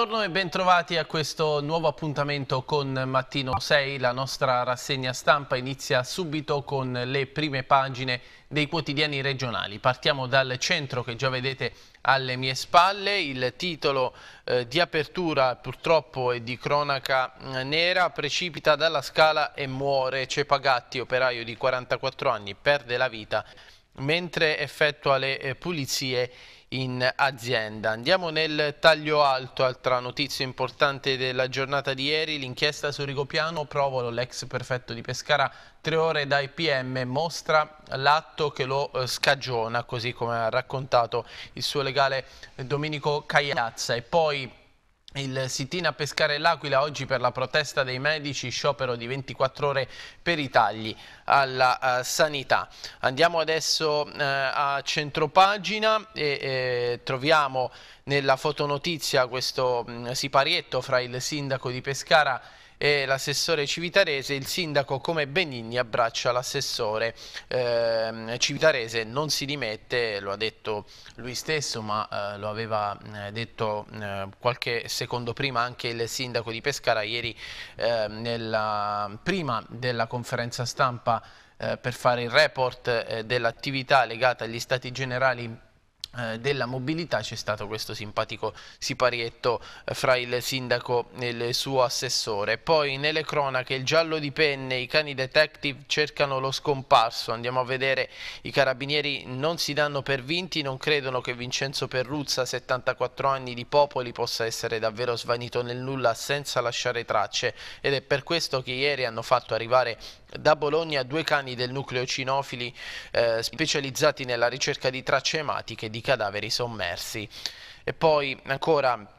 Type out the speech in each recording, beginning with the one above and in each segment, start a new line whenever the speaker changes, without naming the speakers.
Buongiorno e bentrovati a questo nuovo appuntamento con Mattino 6. La nostra rassegna stampa inizia subito con le prime pagine dei quotidiani regionali. Partiamo dal centro che già vedete alle mie spalle, il titolo eh, di apertura purtroppo è di cronaca eh, nera, precipita dalla scala e muore Cepagatti, operaio di 44 anni, perde la vita mentre effettua le eh, pulizie in azienda. Andiamo nel taglio alto, altra notizia importante della giornata di ieri, l'inchiesta su Rigopiano, Provolo, l'ex prefetto di Pescara, tre ore dai PM, mostra l'atto che lo eh, scagiona, così come ha raccontato il suo legale Domenico Cagliazza. E poi il sit a pescare l'Aquila oggi per la protesta dei medici, sciopero di 24 ore per i tagli alla uh, sanità. Andiamo adesso uh, a centropagina e eh, troviamo nella fotonotizia questo mh, mm, siparietto fra il sindaco di Pescara e l'assessore civitarese, il sindaco come Benigni abbraccia l'assessore eh, civitarese, non si dimette, lo ha detto lui stesso ma eh, lo aveva eh, detto eh, qualche secondo prima anche il sindaco di Pescara ieri ehm, nella, prima della conferenza stampa eh, per fare il report dell'attività legata agli stati generali eh, della mobilità c'è stato questo simpatico siparietto eh, fra il sindaco e il suo assessore. Poi nelle cronache il giallo di penne, i cani detective cercano lo scomparso, andiamo a vedere i carabinieri non si danno per vinti, non credono che Vincenzo Perruzza, 74 anni di Popoli, possa essere davvero svanito nel nulla senza lasciare tracce ed è per questo che ieri hanno fatto arrivare da Bologna due cani del nucleo cinofili eh, specializzati nella ricerca di tracce ematiche di cadaveri sommersi. E poi ancora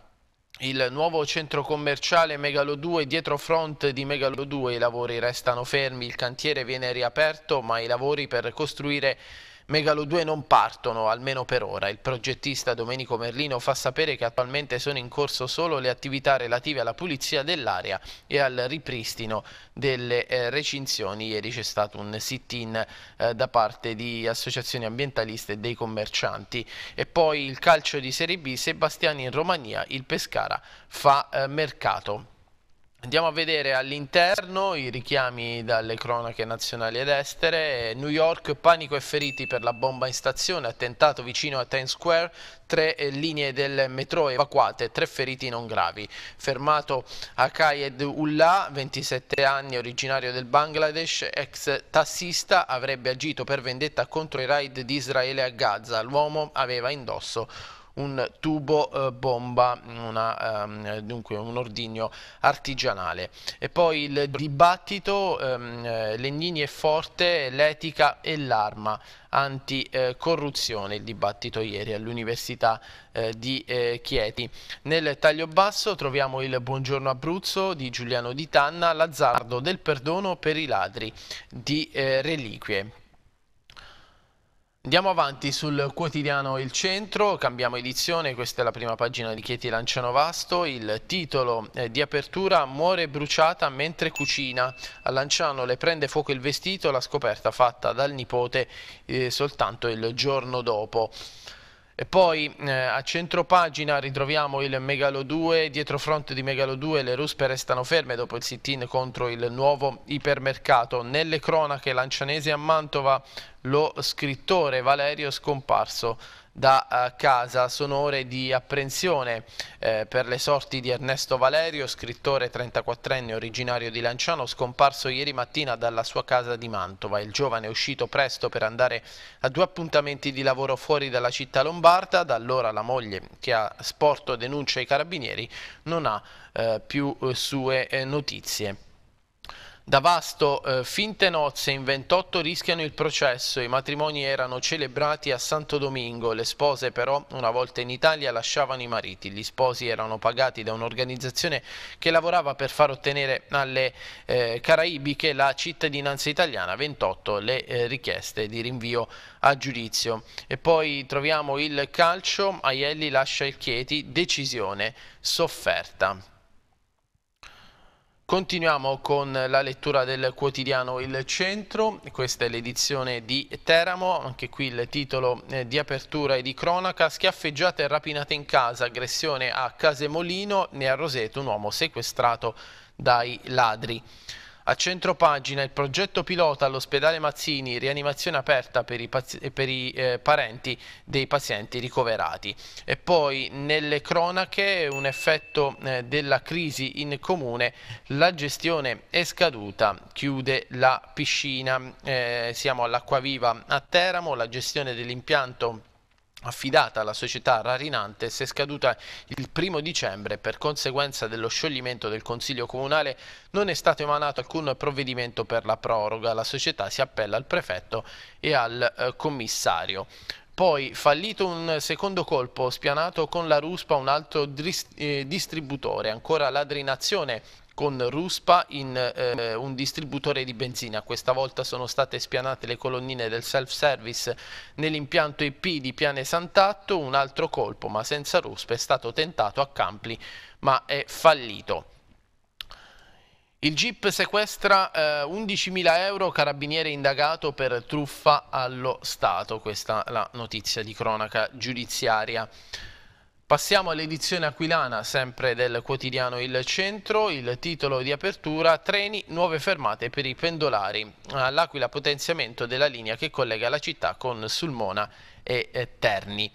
il nuovo centro commerciale Megalo 2 dietro front di Megalo 2 i lavori restano fermi, il cantiere viene riaperto ma i lavori per costruire Megalo 2 non partono, almeno per ora. Il progettista Domenico Merlino fa sapere che attualmente sono in corso solo le attività relative alla pulizia dell'area e al ripristino delle eh, recinzioni. Ieri c'è stato un sit-in eh, da parte di associazioni ambientaliste e dei commercianti. E poi il calcio di Serie B, Sebastiani in Romania, il Pescara fa eh, mercato. Andiamo a vedere all'interno i richiami dalle cronache nazionali ed estere. New York, panico e feriti per la bomba in stazione, attentato vicino a Times Square, tre linee del metro evacuate, tre feriti non gravi. Fermato Akayed Ullah, 27 anni, originario del Bangladesh, ex tassista, avrebbe agito per vendetta contro i raid di Israele a Gaza. L'uomo aveva indosso un tubo eh, bomba, una, ehm, dunque un ordigno artigianale. E poi il dibattito ehm, eh, Legnini è forte, l'etica e l'arma anticorruzione, eh, il dibattito ieri all'Università eh, di eh, Chieti. Nel taglio basso troviamo il Buongiorno Abruzzo di Giuliano Di Tanna, l'azzardo del perdono per i ladri di eh, reliquie. Andiamo avanti sul quotidiano Il Centro, cambiamo edizione, questa è la prima pagina di Chieti Lanciano Vasto, il titolo eh, di apertura Muore bruciata mentre cucina, a Lanciano le prende fuoco il vestito, la scoperta fatta dal nipote eh, soltanto il giorno dopo. E poi eh, a centro pagina ritroviamo il Megalo 2, dietro fronte di Megalo 2 le ruspe restano ferme dopo il sit-in contro il nuovo ipermercato. Nelle cronache lancianese a Mantova lo scrittore Valerio scomparso da eh, casa. Sono ore di apprensione eh, per le sorti di Ernesto Valerio, scrittore 34enne originario di Lanciano, scomparso ieri mattina dalla sua casa di Mantova. Il giovane è uscito presto per andare a due appuntamenti di lavoro fuori dalla città lombarda. Da allora la moglie, che ha sporto denuncia ai carabinieri, non ha eh, più eh, sue eh, notizie. Davasto, eh, finte nozze in 28 rischiano il processo, i matrimoni erano celebrati a Santo Domingo, le spose però una volta in Italia lasciavano i mariti, gli sposi erano pagati da un'organizzazione che lavorava per far ottenere alle eh, Caraibiche la cittadinanza italiana, 28 le eh, richieste di rinvio a giudizio. E poi troviamo il calcio, Aielli lascia il Chieti, decisione sofferta. Continuiamo con la lettura del quotidiano Il Centro, questa è l'edizione di Teramo, anche qui il titolo eh, di apertura e di cronaca, schiaffeggiata e rapinata in casa, aggressione a Casemolino né a Roseto, un uomo sequestrato dai ladri. A centro pagina il progetto pilota all'ospedale Mazzini, rianimazione aperta per i, eh, per i eh, parenti dei pazienti ricoverati. E poi nelle cronache un effetto eh, della crisi in comune, la gestione è scaduta, chiude la piscina, eh, siamo all'acquaviva a Teramo, la gestione dell'impianto affidata alla società Rarinante si è scaduta il primo dicembre per conseguenza dello scioglimento del Consiglio Comunale non è stato emanato alcun provvedimento per la proroga, la società si appella al prefetto e al eh, commissario. Poi fallito un secondo colpo, spianato con la ruspa un altro eh, distributore, ancora ladrinazione con Ruspa in eh, un distributore di benzina. Questa volta sono state spianate le colonnine del self-service nell'impianto IP di Piane Sant'Atto, un altro colpo ma senza Ruspa è stato tentato a Campli ma è fallito. Il Jeep sequestra eh, 11.000 euro, carabiniere indagato per truffa allo Stato, questa è la notizia di cronaca giudiziaria. Passiamo all'edizione aquilana, sempre del quotidiano Il Centro, il titolo di apertura Treni, nuove fermate per i pendolari, all'Aquila ah, potenziamento della linea che collega la città con Sulmona e eh, Terni.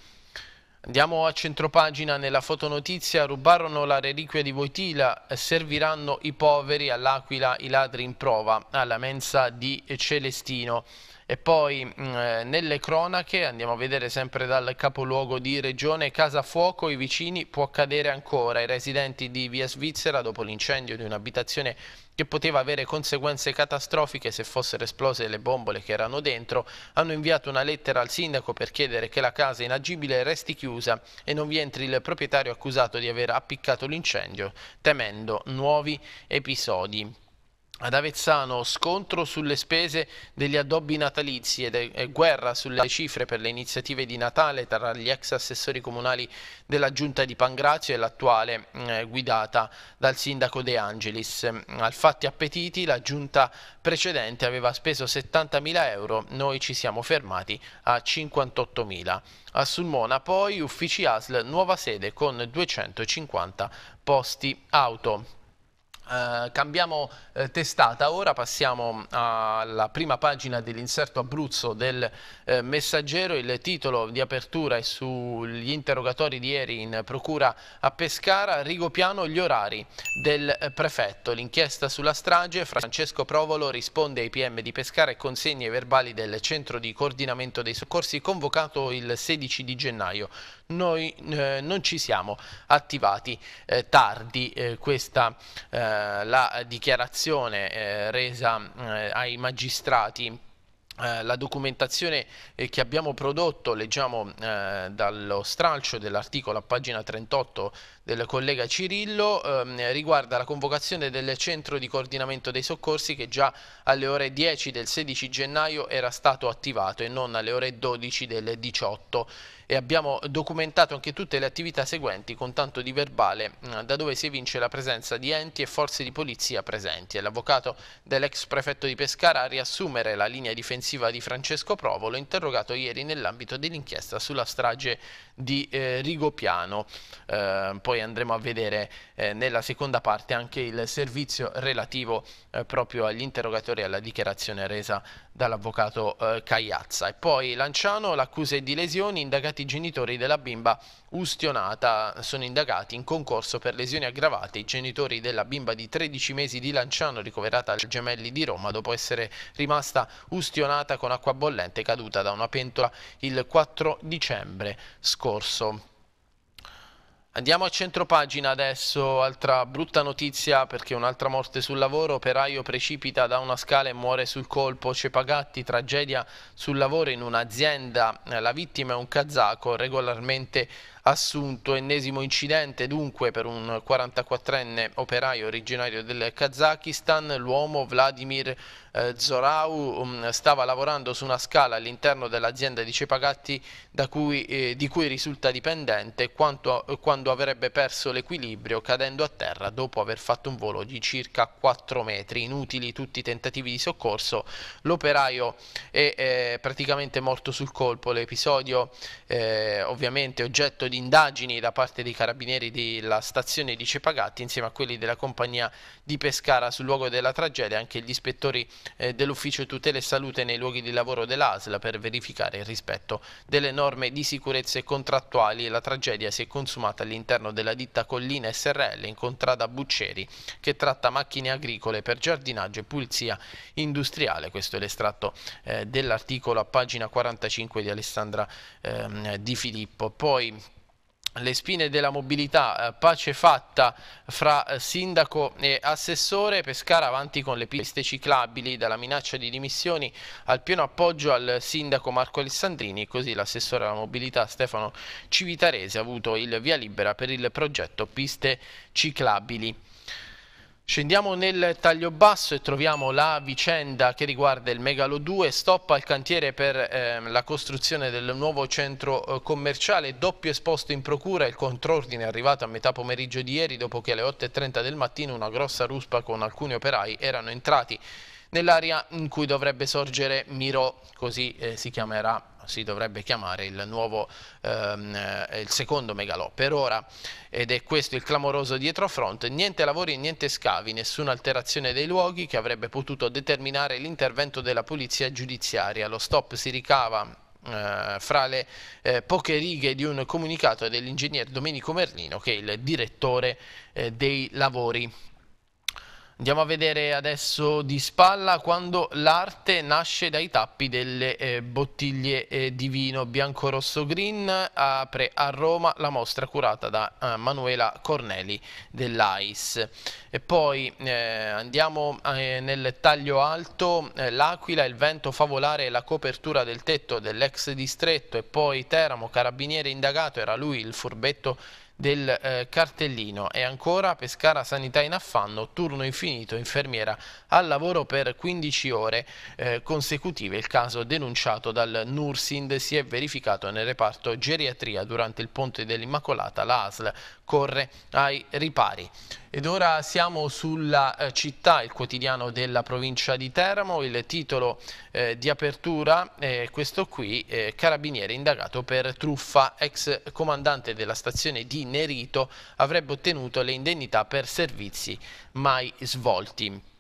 Andiamo a centropagina nella fotonotizia, rubarono la reliquia di Voitila, eh, serviranno i poveri all'Aquila, i ladri in prova, alla mensa di Celestino. E poi mm, eh, nelle cronache, andiamo a vedere sempre dal capoluogo di regione, Casa Fuoco, i vicini, può accadere ancora. I residenti di Via Svizzera, dopo l'incendio di un'abitazione che poteva avere conseguenze catastrofiche se fossero esplose le bombole che erano dentro, hanno inviato una lettera al sindaco per chiedere che la casa inagibile resti chiusa e non vi entri il proprietario accusato di aver appiccato l'incendio, temendo nuovi episodi. Ad Avezzano scontro sulle spese degli addobbi natalizi e guerra sulle cifre per le iniziative di Natale tra gli ex assessori comunali della giunta di Pangrazio e l'attuale mm, eh, guidata dal sindaco De Angelis. Al fatti appetiti la giunta precedente aveva speso 70.000 euro, noi ci siamo fermati a 58.000. A Sulmona poi uffici ASL nuova sede con 250 posti auto. Uh, cambiamo uh, testata, ora passiamo alla prima pagina dell'inserto Abruzzo del uh, Messaggero, il titolo di apertura è sugli interrogatori di ieri in procura a Pescara, Rigopiano gli orari del prefetto, l'inchiesta sulla strage, Francesco Provolo risponde ai PM di Pescara e consegna i verbali del centro di coordinamento dei soccorsi convocato il 16 di gennaio. Noi non ci siamo attivati tardi questa eh, eh, la dichiarazione eh, resa eh, ai magistrati la documentazione che abbiamo prodotto, leggiamo eh, dallo stralcio dell'articolo a pagina 38 del collega Cirillo, eh, riguarda la convocazione del centro di coordinamento dei soccorsi che già alle ore 10 del 16 gennaio era stato attivato e non alle ore 12 del 18 e abbiamo documentato anche tutte le attività seguenti con tanto di verbale mm, da dove si evince la presenza di enti e forze di polizia presenti. È l'avvocato dell'ex prefetto di Pescara a riassumere la linea difensiva di Francesco Provolo interrogato ieri nell'ambito dell'inchiesta sulla strage di eh, Rigopiano. Eh, poi andremo a vedere eh, nella seconda parte anche il servizio relativo eh, proprio agli interrogatori e alla dichiarazione resa dall'avvocato eh, Cagliazza. E poi Lanciano l'accusa è di lesioni, indagati i genitori della bimba ustionata, sono indagati in concorso per lesioni aggravate i genitori della bimba di 13 mesi di Lanciano ricoverata al Gemelli di Roma dopo essere rimasta ustionata con acqua bollente caduta da una pentola il 4 dicembre scorso. Andiamo a centropagina adesso, altra brutta notizia perché un'altra morte sul lavoro, operaio precipita da una scala e muore sul colpo, Cepagatti, tragedia sul lavoro in un'azienda, la vittima è un kazako regolarmente assunto, ennesimo incidente dunque per un 44enne operaio originario del Kazakistan, l'uomo Vladimir eh, Zorau um, stava lavorando su una scala all'interno dell'azienda di Cepagatti cui, eh, di cui risulta dipendente quanto, quando avrebbe perso l'equilibrio cadendo a terra dopo aver fatto un volo di circa 4 metri. Inutili tutti i tentativi di soccorso, l'operaio è eh, praticamente morto sul colpo, l'episodio eh, ovviamente oggetto di di indagini da parte dei carabinieri della stazione di Cepagatti insieme a quelli della compagnia di Pescara sul luogo della tragedia, anche gli ispettori eh, dell'ufficio tutela e salute nei luoghi di lavoro dell'ASL per verificare il rispetto delle norme di sicurezza e contrattuali. La tragedia si è consumata all'interno della ditta Collina SRL in contrada Bucceri che tratta macchine agricole per giardinaggio e pulizia industriale. Questo è l'estratto eh, dell'articolo a pagina 45 di Alessandra ehm, Di Filippo. Poi le spine della mobilità, eh, pace fatta fra eh, sindaco e assessore, Pescara avanti con le piste ciclabili dalla minaccia di dimissioni al pieno appoggio al sindaco Marco Alessandrini, così l'assessore alla mobilità Stefano Civitarese ha avuto il via libera per il progetto piste ciclabili. Scendiamo nel taglio basso e troviamo la vicenda che riguarda il Megalo 2, stop al cantiere per eh, la costruzione del nuovo centro eh, commerciale, doppio esposto in procura, il contrordine è arrivato a metà pomeriggio di ieri dopo che alle 8.30 del mattino una grossa ruspa con alcuni operai erano entrati nell'area in cui dovrebbe sorgere Miro, così eh, si chiamerà si dovrebbe chiamare il, nuovo, ehm, eh, il secondo megalò. Per ora, ed è questo il clamoroso dietrofront, niente lavori, niente scavi, nessuna alterazione dei luoghi che avrebbe potuto determinare l'intervento della polizia giudiziaria. Lo stop si ricava eh, fra le eh, poche righe di un comunicato dell'ingegner Domenico Merlino che è il direttore eh, dei lavori. Andiamo a vedere adesso di spalla quando l'arte nasce dai tappi delle eh, bottiglie eh, di vino bianco-rosso-green. Apre a Roma la mostra curata da eh, Manuela Corneli dell'AIS. E poi eh, andiamo eh, nel taglio alto, eh, l'Aquila, il vento favolare e la copertura del tetto dell'ex distretto e poi Teramo, carabiniere indagato, era lui il furbetto del eh, cartellino e ancora Pescara Sanità in affanno, turno infinito, infermiera al lavoro per 15 ore eh, consecutive. Il caso denunciato dal Nursind si è verificato nel reparto geriatria durante il ponte dell'Immacolata, la ASL corre ai ripari. Ed ora siamo sulla eh, città, il quotidiano della provincia di Teramo, il titolo eh, di apertura è eh, questo qui, eh, carabiniere indagato per truffa, ex comandante della stazione di Nerito avrebbe ottenuto le indennità per servizi mai svolti.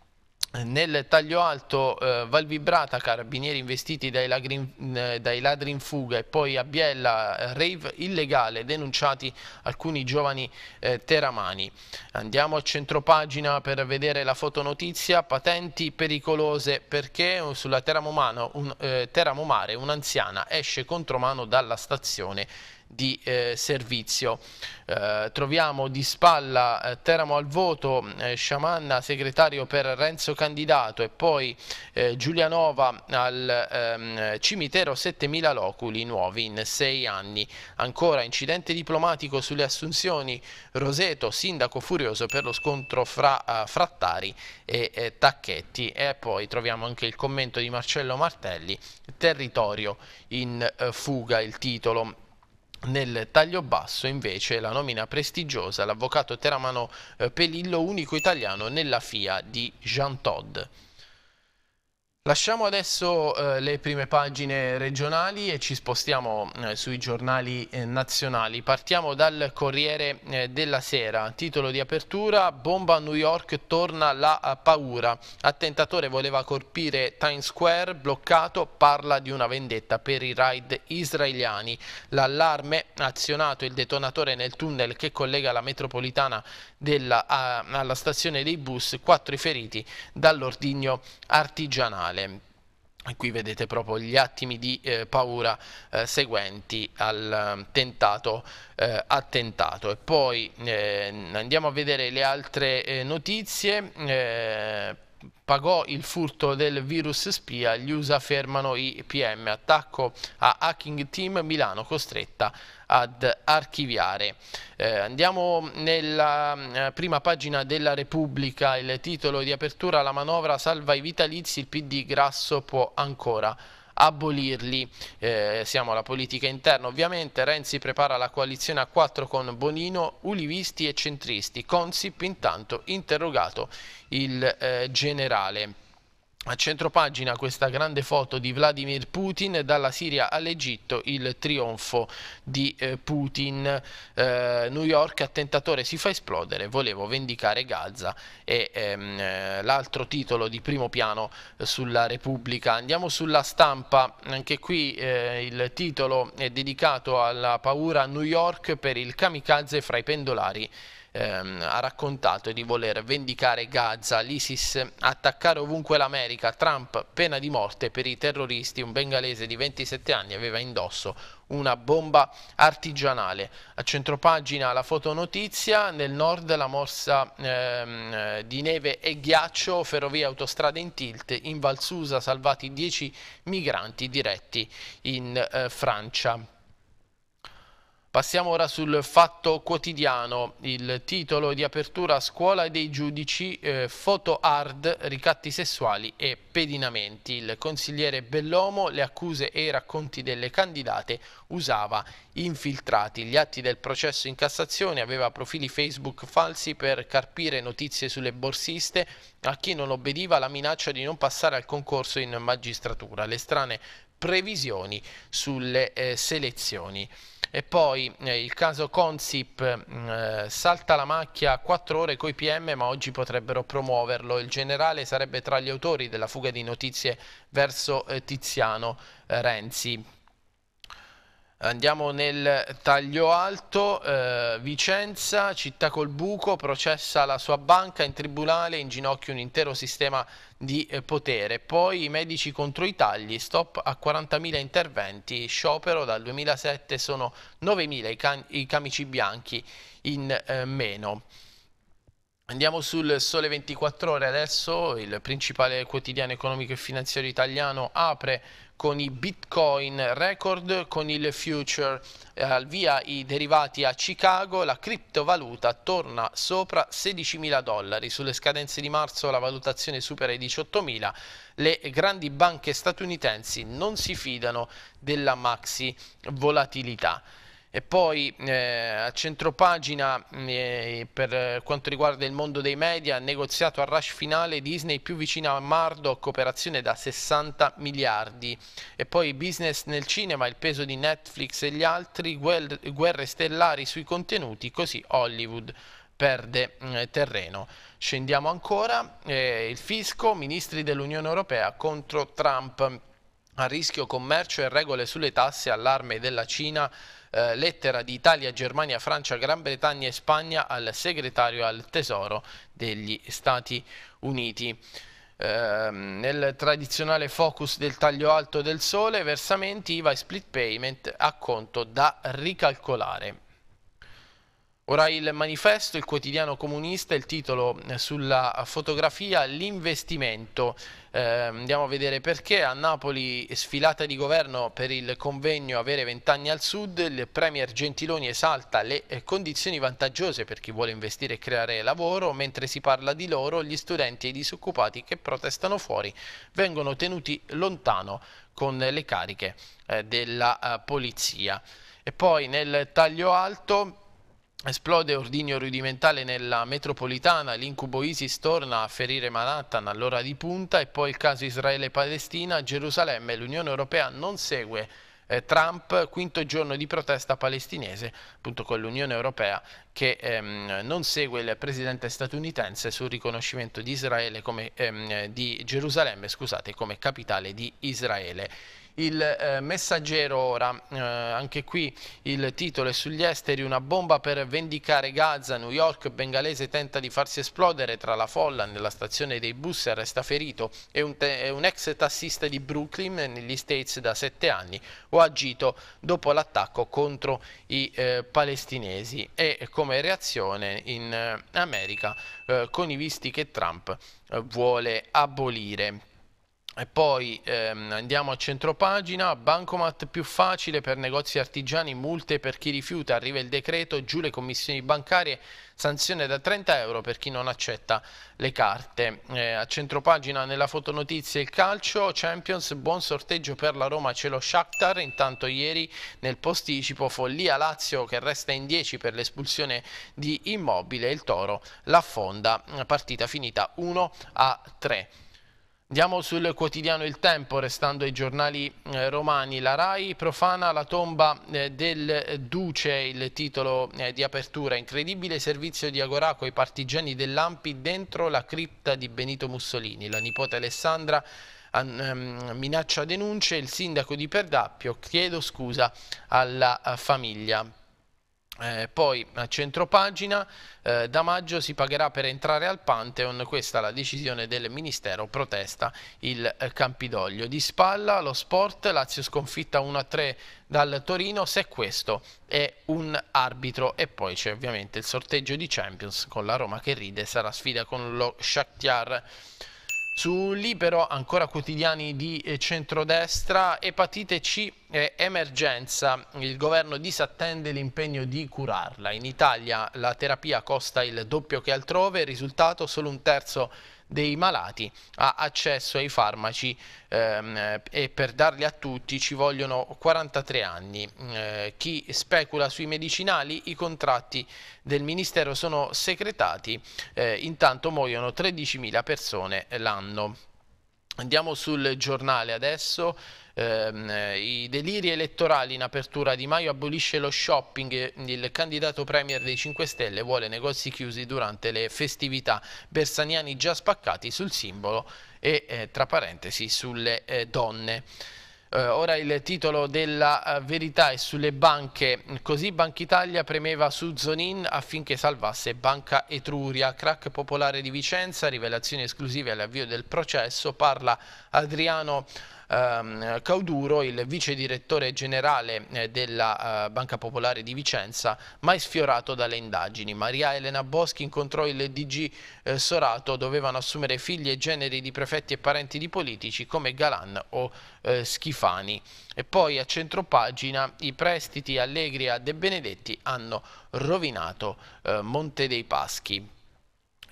Nel taglio alto eh, Valvibrata, carabinieri investiti dai, lagri, eh, dai, ladri in fuga e poi a Biella, rave illegale, denunciati alcuni giovani eh, teramani. Andiamo a centropagina per vedere la fotonotizia, patenti pericolose perché sulla Teramomano, un, eh, Teramomare un'anziana esce contromano dalla stazione di eh, servizio. Eh, troviamo di spalla eh, Teramo al voto, eh, Sciamanna segretario per Renzo Candidato e poi eh, Giulianova al ehm, cimitero 7000 loculi nuovi in sei anni. Ancora incidente diplomatico sulle assunzioni, Roseto sindaco furioso per lo scontro fra uh, Frattari e, e Tacchetti e poi troviamo anche il commento di Marcello Martelli, territorio in uh, fuga il titolo nel taglio basso invece la nomina prestigiosa l'avvocato Teramano eh, Pelillo, unico italiano nella FIA di Jean Todd. Lasciamo adesso eh, le prime pagine regionali e ci spostiamo eh, sui giornali eh, nazionali. Partiamo dal Corriere eh, della Sera, titolo di apertura, bomba a New York, torna la eh, paura. Attentatore voleva colpire Times Square, bloccato, parla di una vendetta per i raid israeliani. L'allarme azionato il detonatore nel tunnel che collega la metropolitana della, a, alla stazione dei bus, quattro feriti dall'ordigno artigianale finale. Qui vedete proprio gli attimi di eh, paura eh, seguenti al ehm, tentato eh, attentato. E poi eh, andiamo a vedere le altre eh, notizie eh, pagò il furto del virus spia, gli USA fermano i PM, attacco a Hacking Team Milano costretta ad archiviare. Eh, andiamo nella eh, prima pagina della Repubblica, il titolo di apertura, la manovra salva i vitalizi, il PD grasso può ancora abolirli. Eh, siamo alla politica interna, ovviamente Renzi prepara la coalizione a quattro con Bonino, Ulivisti e centristi. Consip intanto interrogato il eh, generale. A centro pagina questa grande foto di Vladimir Putin, dalla Siria all'Egitto il trionfo di eh, Putin, eh, New York attentatore si fa esplodere, volevo vendicare Gaza e ehm, eh, l'altro titolo di primo piano eh, sulla Repubblica. Andiamo sulla stampa, anche qui eh, il titolo è dedicato alla paura a New York per il kamikaze fra i pendolari ehm, ha raccontato di voler vendicare Gaza, l'ISIS, attaccare ovunque l'America, Trump pena di morte per i terroristi, un bengalese di 27 anni aveva indosso una bomba artigianale. A centropagina la fotonotizia, nel nord la morsa ehm, di neve e ghiaccio, ferrovie autostrade in tilt, in Valsusa salvati 10 migranti diretti in eh, Francia. Passiamo ora sul fatto quotidiano, il titolo di apertura Scuola dei giudici, eh, foto hard, ricatti sessuali e pedinamenti. Il consigliere Bellomo le accuse e i racconti delle candidate usava infiltrati. Gli atti del processo in Cassazione aveva profili Facebook falsi per carpire notizie sulle borsiste a chi non obbediva la minaccia di non passare al concorso in magistratura. Le strane previsioni sulle eh, selezioni. E poi eh, il caso Consip mm, eh, salta la macchia a 4 ore coi PM, ma oggi potrebbero promuoverlo. Il generale sarebbe tra gli autori della fuga di notizie verso eh, Tiziano eh, Renzi. Andiamo nel taglio alto, eh, Vicenza, città col buco, processa la sua banca in tribunale, in ginocchio un intero sistema di eh, potere. Poi i medici contro i tagli, stop a 40.000 interventi, sciopero dal 2007 sono 9.000 i, i, camici bianchi in eh, meno. Andiamo sul Sole 24 Ore adesso, il principale quotidiano economico e finanziario italiano apre con i bitcoin record, con il future eh, al eh, via i derivati a Chicago, la criptovaluta torna sopra 16.000 dollari, sulle scadenze di marzo la valutazione supera i 18.000, le grandi banche statunitensi non si fidano della maxi volatilità. E poi eh, a centropagina eh, per quanto riguarda il mondo dei media, negoziato a rush finale Disney più vicina a Mardo, cooperazione da 60 miliardi. E poi business nel cinema, il peso di Netflix e gli altri, guer- guerre stellari sui contenuti, così Hollywood perde eh, terreno. Scendiamo ancora, eh, il fisco, ministri dell'Unione Europea contro Trump. A rischio commercio e regole sulle tasse, allarme della Cina eh, lettera di Italia, Germania, Francia, Gran Bretagna e Spagna al segretario al tesoro degli Stati Uniti. Eh, nel tradizionale focus del taglio alto del sole, versamenti IVA e split payment a conto da ricalcolare. Ora il manifesto, il quotidiano comunista, il titolo eh, sulla fotografia, l'investimento. Eh, andiamo a vedere perché a Napoli sfilata di governo per il convegno Avere vent'anni al Sud, il Premier Gentiloni esalta le eh, condizioni vantaggiose per chi vuole investire e creare lavoro, mentre si parla di loro gli studenti e i disoccupati che protestano fuori vengono tenuti lontano con le cariche eh, della eh, polizia. E poi nel taglio alto Esplode ordigno rudimentale nella metropolitana, l'incubo ISIS torna a ferire Manhattan all'ora di punta e poi il caso Israele-Palestina, Gerusalemme, l'Unione Europea non segue eh, Trump, quinto giorno di protesta palestinese, appunto con l'Unione Europea che ehm, non segue il presidente statunitense sul riconoscimento di, come, ehm, di Gerusalemme scusate, come capitale di Israele il eh, messaggero ora, eh, anche qui il titolo è sugli esteri, una bomba per vendicare Gaza, New York, bengalese tenta di farsi esplodere tra la folla nella stazione dei bus, resta ferito è un, e un ex tassista di Brooklyn negli States da sette anni ho agito dopo l'attacco contro i eh, palestinesi e come reazione in eh, America eh, con i visti che Trump eh, vuole abolire. E poi ehm, andiamo a centropagina, bancomat più facile per negozi artigiani, multe per chi rifiuta, arriva il decreto, giù le commissioni bancarie, sanzione da 30 euro per chi non accetta le carte. Eh, a centropagina nella fotonotizia il calcio, Champions, buon sorteggio per la Roma, c'è lo Shakhtar, intanto ieri nel posticipo follia Lazio che resta in 10 per l'espulsione di Immobile, il Toro l'affonda, partita finita 1 a 3. Andiamo sul quotidiano Il Tempo, restando ai giornali eh, romani. La RAI profana la tomba eh, del Duce, il titolo eh, di apertura. Incredibile servizio di Agorà coi partigiani dell'Ampi dentro la cripta di Benito Mussolini. La nipote Alessandra ehm, minaccia denunce, il sindaco di Perdappio chiedo scusa alla eh, famiglia. Eh, poi a centropagina eh, da maggio si pagherà per entrare al Pantheon, questa è la decisione del Ministero, protesta il eh, Campidoglio. Di spalla lo sport, Lazio sconfitta 1-3 dal Torino, se questo è un arbitro e poi c'è ovviamente il sorteggio di Champions con la Roma che ride, sarà sfida con lo Shakhtar. Su Libero, ancora quotidiani di eh, centrodestra, epatite C eh, emergenza, il governo disattende l'impegno di curarla. In Italia la terapia costa il doppio che altrove, risultato solo un terzo dei malati ha accesso ai farmaci ehm, e per darli a tutti ci vogliono 43 anni. Eh, chi specula sui medicinali, i contratti del Ministero sono secretati, eh, intanto muoiono 13.000 persone l'anno. Andiamo sul giornale adesso ehm, i deliri elettorali in apertura Di Maio abolisce lo shopping, il candidato premier dei 5 Stelle vuole negozi chiusi durante le festività, bersaniani già spaccati sul simbolo e eh, tra parentesi sulle eh, donne eh, ora il titolo della eh, verità è sulle banche. Così Banca Italia premeva su Zonin affinché salvasse Banca Etruria. Crack popolare di Vicenza, rivelazioni esclusive all'avvio del processo. Parla Adriano ehm, Cauduro, il vice direttore generale eh, della eh, Banca Popolare di Vicenza, mai sfiorato dalle indagini. Maria Elena Boschi incontrò il DG eh, Sorato, dovevano assumere figli e generi di prefetti e parenti di politici come Galan o eh, Schifani. E poi a centropagina i prestiti Allegri a De Benedetti hanno rovinato eh, Monte dei Paschi.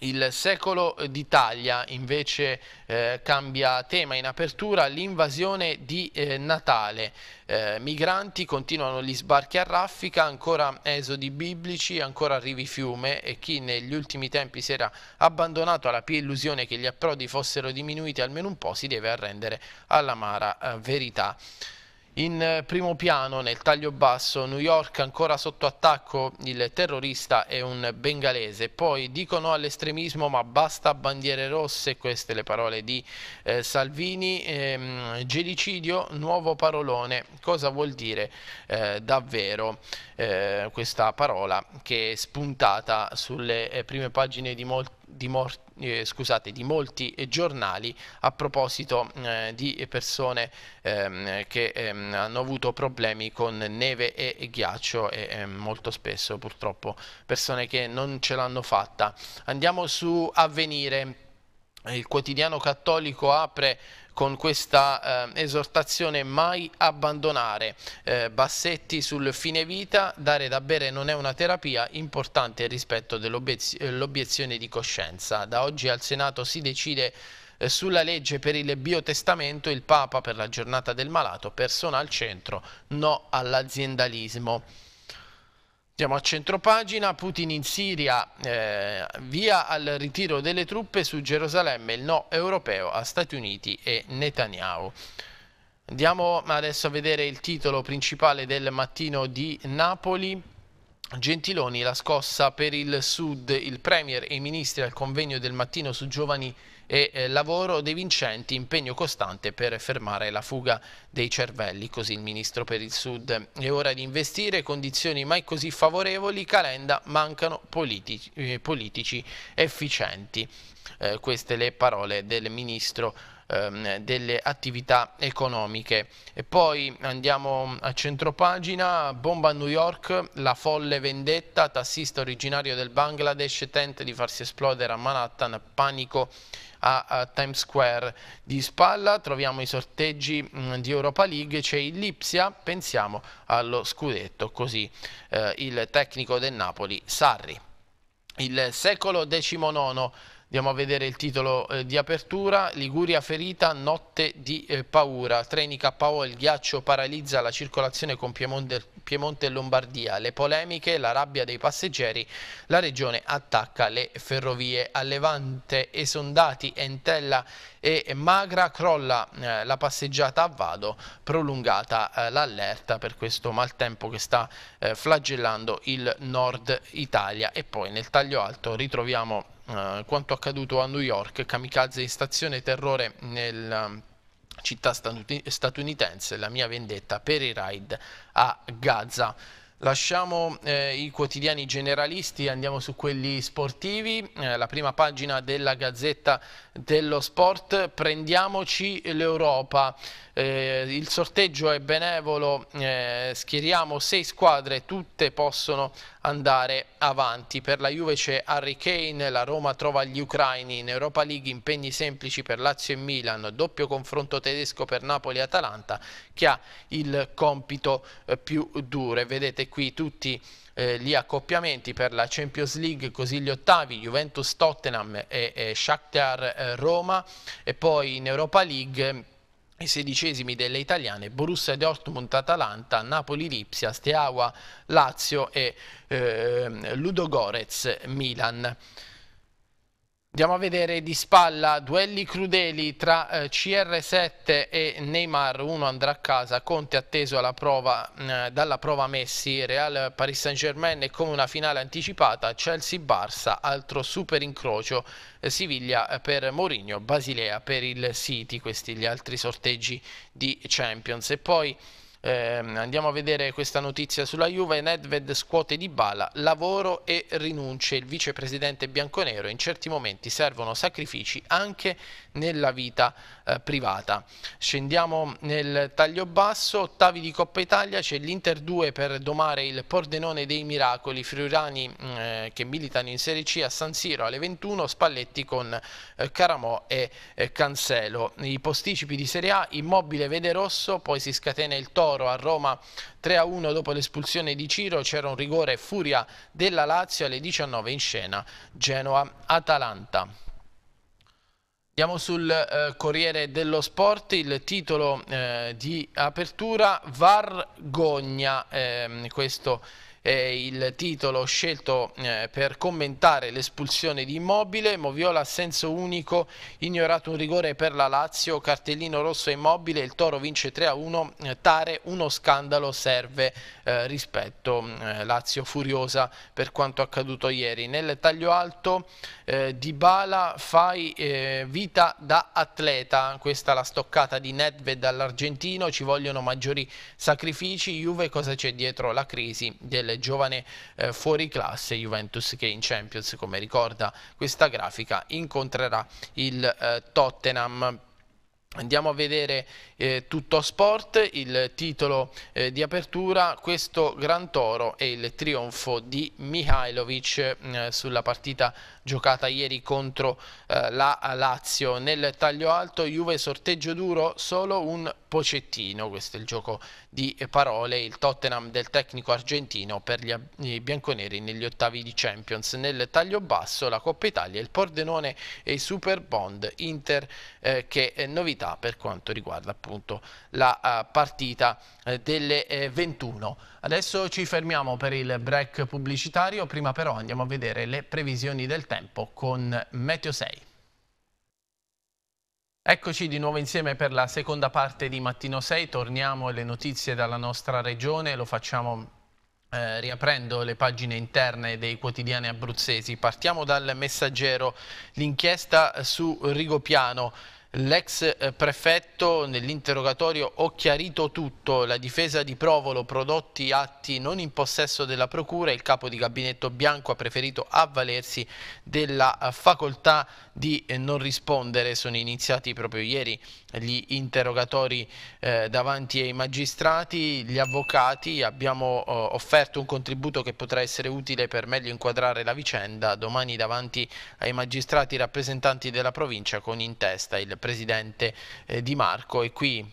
Il secolo d'Italia invece eh, cambia tema in apertura l'invasione di eh, Natale. Eh, migranti continuano gli sbarchi a raffica, ancora esodi biblici, ancora arrivi fiume e chi negli ultimi tempi si era abbandonato alla pia illusione che gli approdi fossero diminuiti almeno un po' si deve arrendere all'amara eh, verità. In eh, primo piano nel taglio basso New York ancora sotto attacco il terrorista è un bengalese poi dicono all'estremismo ma basta bandiere rosse queste le parole di eh, Salvini ehm, genocidio nuovo parolone cosa vuol dire eh, davvero eh, questa parola che è spuntata sulle eh, prime pagine di molti di, eh, scusate, di molti eh, giornali a proposito mm, eh, di persone ehm, che ehm, hanno avuto problemi con neve e, e ghiaccio e ehm, molto spesso purtroppo persone che non ce l'hanno fatta. Andiamo su Avvenire. Il quotidiano cattolico apre con questa eh, esortazione mai abbandonare. Eh, Bassetti sul fine vita, dare da bere non è una terapia, importante il rispetto dell'obiezione di coscienza. Da oggi al Senato si decide eh, sulla legge per il biotestamento, il Papa per la giornata del malato, persona al centro, no all'aziendalismo. Siamo a centropagina, Putin in Siria, eh, via al ritiro delle truppe su Gerusalemme, il no europeo a Stati Uniti e Netanyahu. Andiamo adesso a vedere il titolo principale del mattino di Napoli. Gentiloni, la scossa per il Sud, il Premier e i ministri al convegno del mattino su giovani e eh, lavoro dei vincenti, impegno costante per fermare la fuga dei cervelli, così il ministro per il Sud. È ora di investire, condizioni mai così favorevoli, Calenda, mancano politici, eh, politici efficienti. Eh, queste le parole del ministro ehm, delle attività economiche. E poi andiamo a centropagina, bomba a New York, la folle vendetta, tassista originario del Bangladesh tenta di farsi esplodere a Manhattan, panico a, a Times Square. Di spalla troviamo i sorteggi mh, mm, di Europa League, c'è il Lipsia, pensiamo allo scudetto, così eh, il tecnico del Napoli, Sarri. Il secolo XIX Andiamo a vedere il titolo eh, di apertura, Liguria ferita, notte di eh, paura, treni KO, il ghiaccio paralizza la circolazione con Piemonte, Piemonte, e Lombardia, le polemiche, la rabbia dei passeggeri, la regione attacca le ferrovie a Levante, esondati Entella e Magra, crolla eh, la passeggiata a Vado, prolungata eh, l'allerta per questo maltempo che sta eh, flagellando il nord Italia e poi nel taglio alto ritroviamo eh, quanto accaduto a New York, kamikaze in stazione terrore nella eh, città statunitense, la mia vendetta per i raid a Gaza. Lasciamo eh, i quotidiani generalisti, andiamo su quelli sportivi. Eh, la prima pagina della Gazzetta dello sport Prendiamoci l'Europa. Eh, il sorteggio è benevolo, eh, schieriamo sei squadre, tutte possono andare avanti. Per la Juve c'è Harry Kane, la Roma trova gli ucraini, in Europa League impegni semplici per Lazio e Milan, doppio confronto tedesco per Napoli e Atalanta che ha il compito eh, più duro. Vedete qui tutti eh, gli accoppiamenti per la Champions League, così gli ottavi, Juventus-Tottenham e, e Shakhtar-Roma eh, e poi in Europa League i sedicesimi delle italiane, Borussia Dortmund, Atalanta, Napoli, Lipsia, Steaua, Lazio e eh, Ludogorez, Milan. Andiamo a vedere di spalla duelli crudeli tra eh, CR7 e Neymar, uno andrà a casa, Conte atteso prova, eh, dalla prova Messi, Real Paris Saint Germain e come una finale anticipata, chelsea barsa altro super incrocio, eh, Siviglia eh, per Mourinho, Basilea per il City, questi gli altri sorteggi di Champions. E poi eh, andiamo a vedere questa notizia sulla Juve, Nedved scuote di bala, lavoro e rinunce, il vicepresidente bianconero, in certi momenti servono sacrifici anche nella vita eh, privata. Scendiamo nel taglio basso, ottavi di Coppa Italia, c'è l'Inter 2 per domare il Pordenone dei Miracoli, Friurani mm, eh, che militano in Serie C a San Siro alle 21, Spalletti con eh, Caramò e eh, Cancelo. I posticipi di Serie A, Immobile vede rosso, poi si scatena il Toro a Roma 3-1 a dopo l'espulsione di Ciro, c'era un rigore furia della Lazio alle 19 in scena Genoa-Atalanta. Andiamo sul eh, Corriere dello Sport, il titolo eh, di apertura, Vargogna, eh, questo eh, il titolo scelto eh, per commentare l'espulsione di Immobile, Moviola a senso unico, ignorato un rigore per la Lazio, cartellino rosso Immobile, il Toro vince 3-1, a Tare uno scandalo serve eh, rispetto, mm, eh, Lazio furiosa per quanto accaduto ieri. Nel taglio alto eh, Di Bala fai eh, vita da atleta, questa la stoccata di Nedved dall'Argentino, ci vogliono maggiori sacrifici, Juve cosa c'è dietro la crisi delle giovane eh, fuori classe Juventus che in Champions, come ricorda questa grafica, incontrerà il eh, Tottenham. Andiamo a vedere eh, tutto sport, il titolo eh, di apertura, questo Gran Toro e il trionfo di Mihailovic eh, sulla partita giocata ieri contro eh, la Lazio. Nel taglio alto Juve sorteggio duro, solo un pocettino, questo è il gioco di parole il Tottenham del tecnico argentino per gli, i bianconeri negli ottavi di Champions. Nel taglio basso la Coppa Italia, il Pordenone e i Super Bond Inter eh, che è novità per quanto riguarda appunto la uh, partita eh, delle eh, 21. Adesso ci fermiamo per il break pubblicitario, prima però andiamo a vedere le previsioni del tempo con Meteo 6. Eccoci di nuovo insieme per la seconda parte di Mattino 6, torniamo alle notizie dalla nostra regione, lo facciamo eh, riaprendo le pagine interne dei quotidiani abruzzesi. Partiamo dal messaggero, l'inchiesta su Rigopiano. L'ex eh, prefetto nell'interrogatorio ho chiarito tutto, la difesa di Provolo, prodotti atti non in possesso della procura, il capo di gabinetto bianco ha preferito avvalersi della eh, facoltà di eh, non rispondere, sono iniziati proprio ieri gli interrogatori eh, davanti ai magistrati, gli avvocati, abbiamo eh, offerto un contributo che potrà essere utile per meglio inquadrare la vicenda domani davanti ai magistrati rappresentanti della provincia con in testa il presidente eh, Di Marco e qui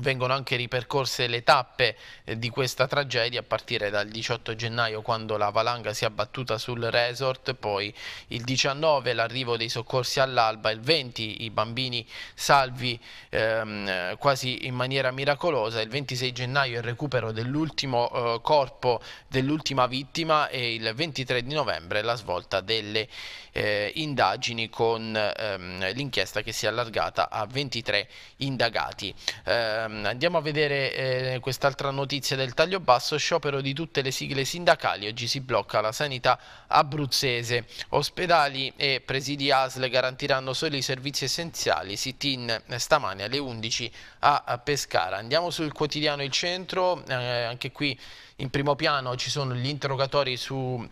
vengono anche ripercorse le tappe eh, di questa tragedia a partire dal 18 gennaio quando la valanga si è abbattuta sul resort, poi il 19 l'arrivo dei soccorsi all'alba, il 20 i bambini salvi ehm, quasi in maniera miracolosa, il 26 gennaio il recupero dell'ultimo eh, corpo dell'ultima vittima e il 23 di novembre la svolta delle eh, indagini con ehm, l'inchiesta che si è allargata a 23 indagati. Eh, Ehm, andiamo a vedere eh, quest'altra notizia del taglio basso, sciopero di tutte le sigle sindacali, oggi si blocca la sanità abruzzese, ospedali e presidi ASL garantiranno solo i servizi essenziali, sit-in eh, stamani alle 11 a Pescara. Andiamo sul quotidiano Il Centro, eh, anche qui in primo piano ci sono gli interrogatori su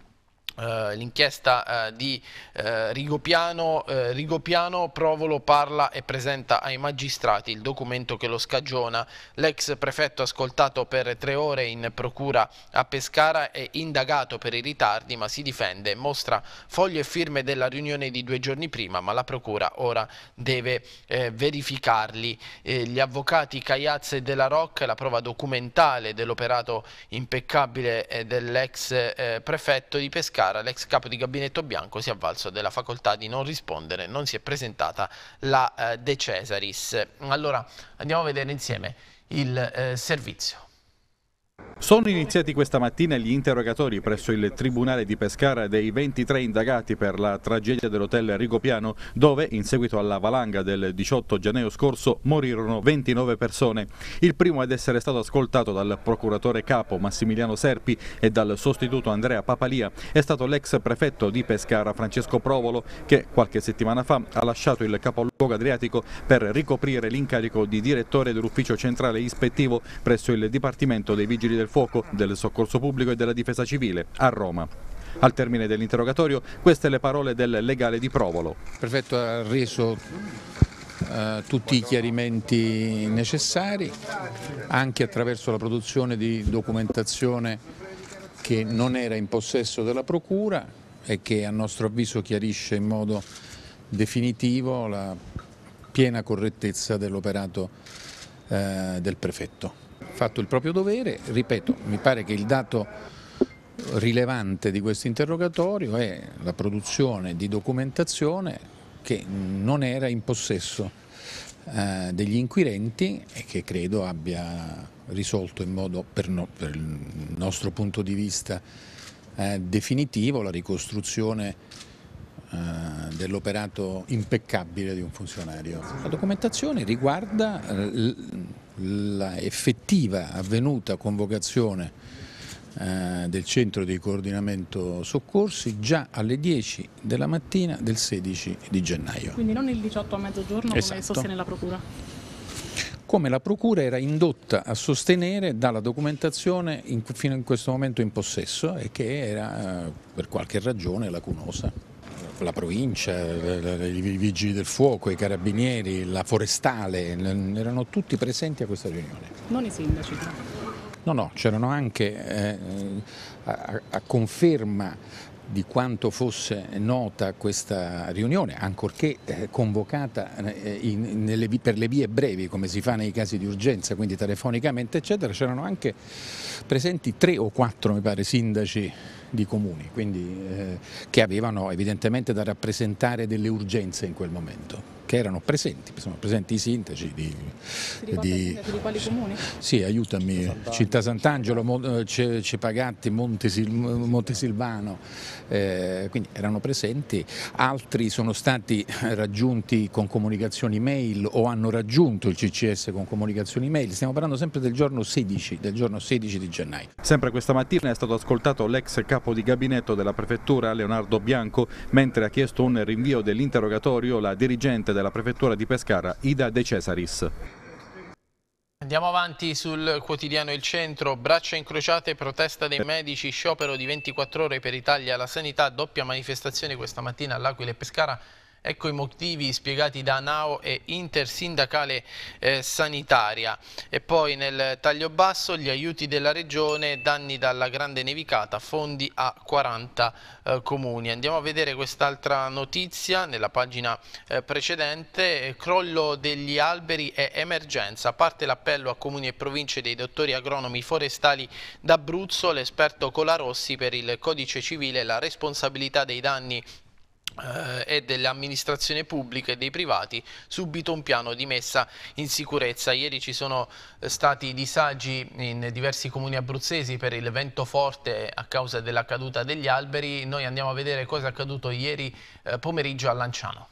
eh, l'inchiesta uh, di uh, eh, Rigopiano, Rigopiano Provolo parla e presenta ai magistrati il documento che lo scagiona. L'ex prefetto ascoltato per tre ore in procura a Pescara è indagato per i ritardi ma si difende, mostra foglie e firme della riunione di due giorni prima ma la procura ora deve eh, verificarli. Eh, gli avvocati Cagliazze e Della Rocca, la prova documentale dell'operato impeccabile eh, dell'ex prefetto di Pescara gara l'ex capo di gabinetto bianco si è avvalso della facoltà di non rispondere, non si è presentata la eh, De Cesaris. Allora andiamo a vedere insieme il eh, servizio.
Sono iniziati questa mattina gli interrogatori presso il Tribunale di Pescara dei 23 indagati per la tragedia dell'hotel Rigopiano dove, in seguito alla valanga del 18 gennaio scorso, morirono 29 persone. Il primo ad essere stato ascoltato dal procuratore capo Massimiliano Serpi e dal sostituto Andrea Papalia è stato l'ex prefetto di Pescara Francesco Provolo che qualche settimana fa ha lasciato il capoluogo adriatico per ricoprire l'incarico di direttore dell'ufficio centrale ispettivo presso il Dipartimento dei Vigili del del fuoco, del soccorso pubblico e della difesa civile a Roma. Al termine dell'interrogatorio, queste le parole del legale di Provolo. Il prefetto
ha reso eh, tutti i chiarimenti necessari, anche attraverso la produzione di documentazione che non era in possesso della Procura e che a nostro avviso chiarisce in modo definitivo la piena correttezza dell'operato eh, del prefetto fatto il proprio dovere, ripeto, mi pare che il dato rilevante di questo interrogatorio è la produzione di documentazione che non era in possesso eh, degli inquirenti e che credo abbia risolto in modo, per, no, per il nostro punto di vista, eh, definitivo la ricostruzione eh, dell'operato impeccabile di un funzionario. La documentazione riguarda eh, la effettiva avvenuta convocazione eh, del centro di coordinamento soccorsi già alle 10 della mattina del 16 di gennaio.
Quindi non il 18 a mezzogiorno esatto. come sostiene la Procura?
come la Procura era indotta a sostenere dalla documentazione in, fino in questo momento in possesso e che era eh, per qualche ragione lacunosa la provincia, i vigili del fuoco, i carabinieri, la forestale, erano tutti presenti a questa riunione.
Non i sindaci?
No, no, c'erano anche eh, a, a, conferma di quanto fosse nota questa riunione, ancorché eh, convocata eh, in, nelle, per le vie brevi, come si fa nei casi di urgenza, quindi telefonicamente, eccetera, c'erano anche presenti tre o quattro, mi pare, sindaci di comuni, quindi, eh, che avevano evidentemente da rappresentare delle urgenze in quel momento che erano presenti, sono presenti i sindaci di, di, di, quali comuni? Sì, aiutami, Città Sant'Angelo, Mo, eh, Cepagatti, Montesil, Montesilvano, eh, quindi erano presenti, altri sono stati raggiunti con comunicazioni mail o hanno raggiunto il CCS con comunicazioni mail, stiamo parlando sempre del giorno 16, del giorno 16 di gennaio.
Sempre questa mattina è stato ascoltato l'ex capo di gabinetto della prefettura Leonardo Bianco, mentre ha chiesto un rinvio dell'interrogatorio la dirigente della prefettura di Pescara, Ida De Cesaris.
Andiamo avanti sul quotidiano Il Centro, braccia incrociate, protesta dei medici, sciopero di 24 ore per Italia, la sanità, doppia manifestazione questa mattina all'Aquila e Pescara. Ecco i motivi spiegati da NAO e Intersindacale eh, Sanitaria. E poi nel taglio basso gli aiuti della regione, danni dalla grande nevicata, fondi a 40 eh, comuni. Andiamo a vedere quest'altra notizia nella pagina eh, precedente, crollo degli alberi e emergenza, parte l'appello a comuni e province dei dottori agronomi forestali d'Abruzzo, l'esperto Colarossi per il codice civile e la responsabilità dei danni eh, e delle amministrazioni pubbliche e dei privati subito un piano di messa in sicurezza. Ieri ci sono eh, stati disagi in diversi comuni abruzzesi per il vento forte a causa della caduta degli alberi. Noi andiamo a vedere cosa è accaduto ieri eh, pomeriggio a Lanciano.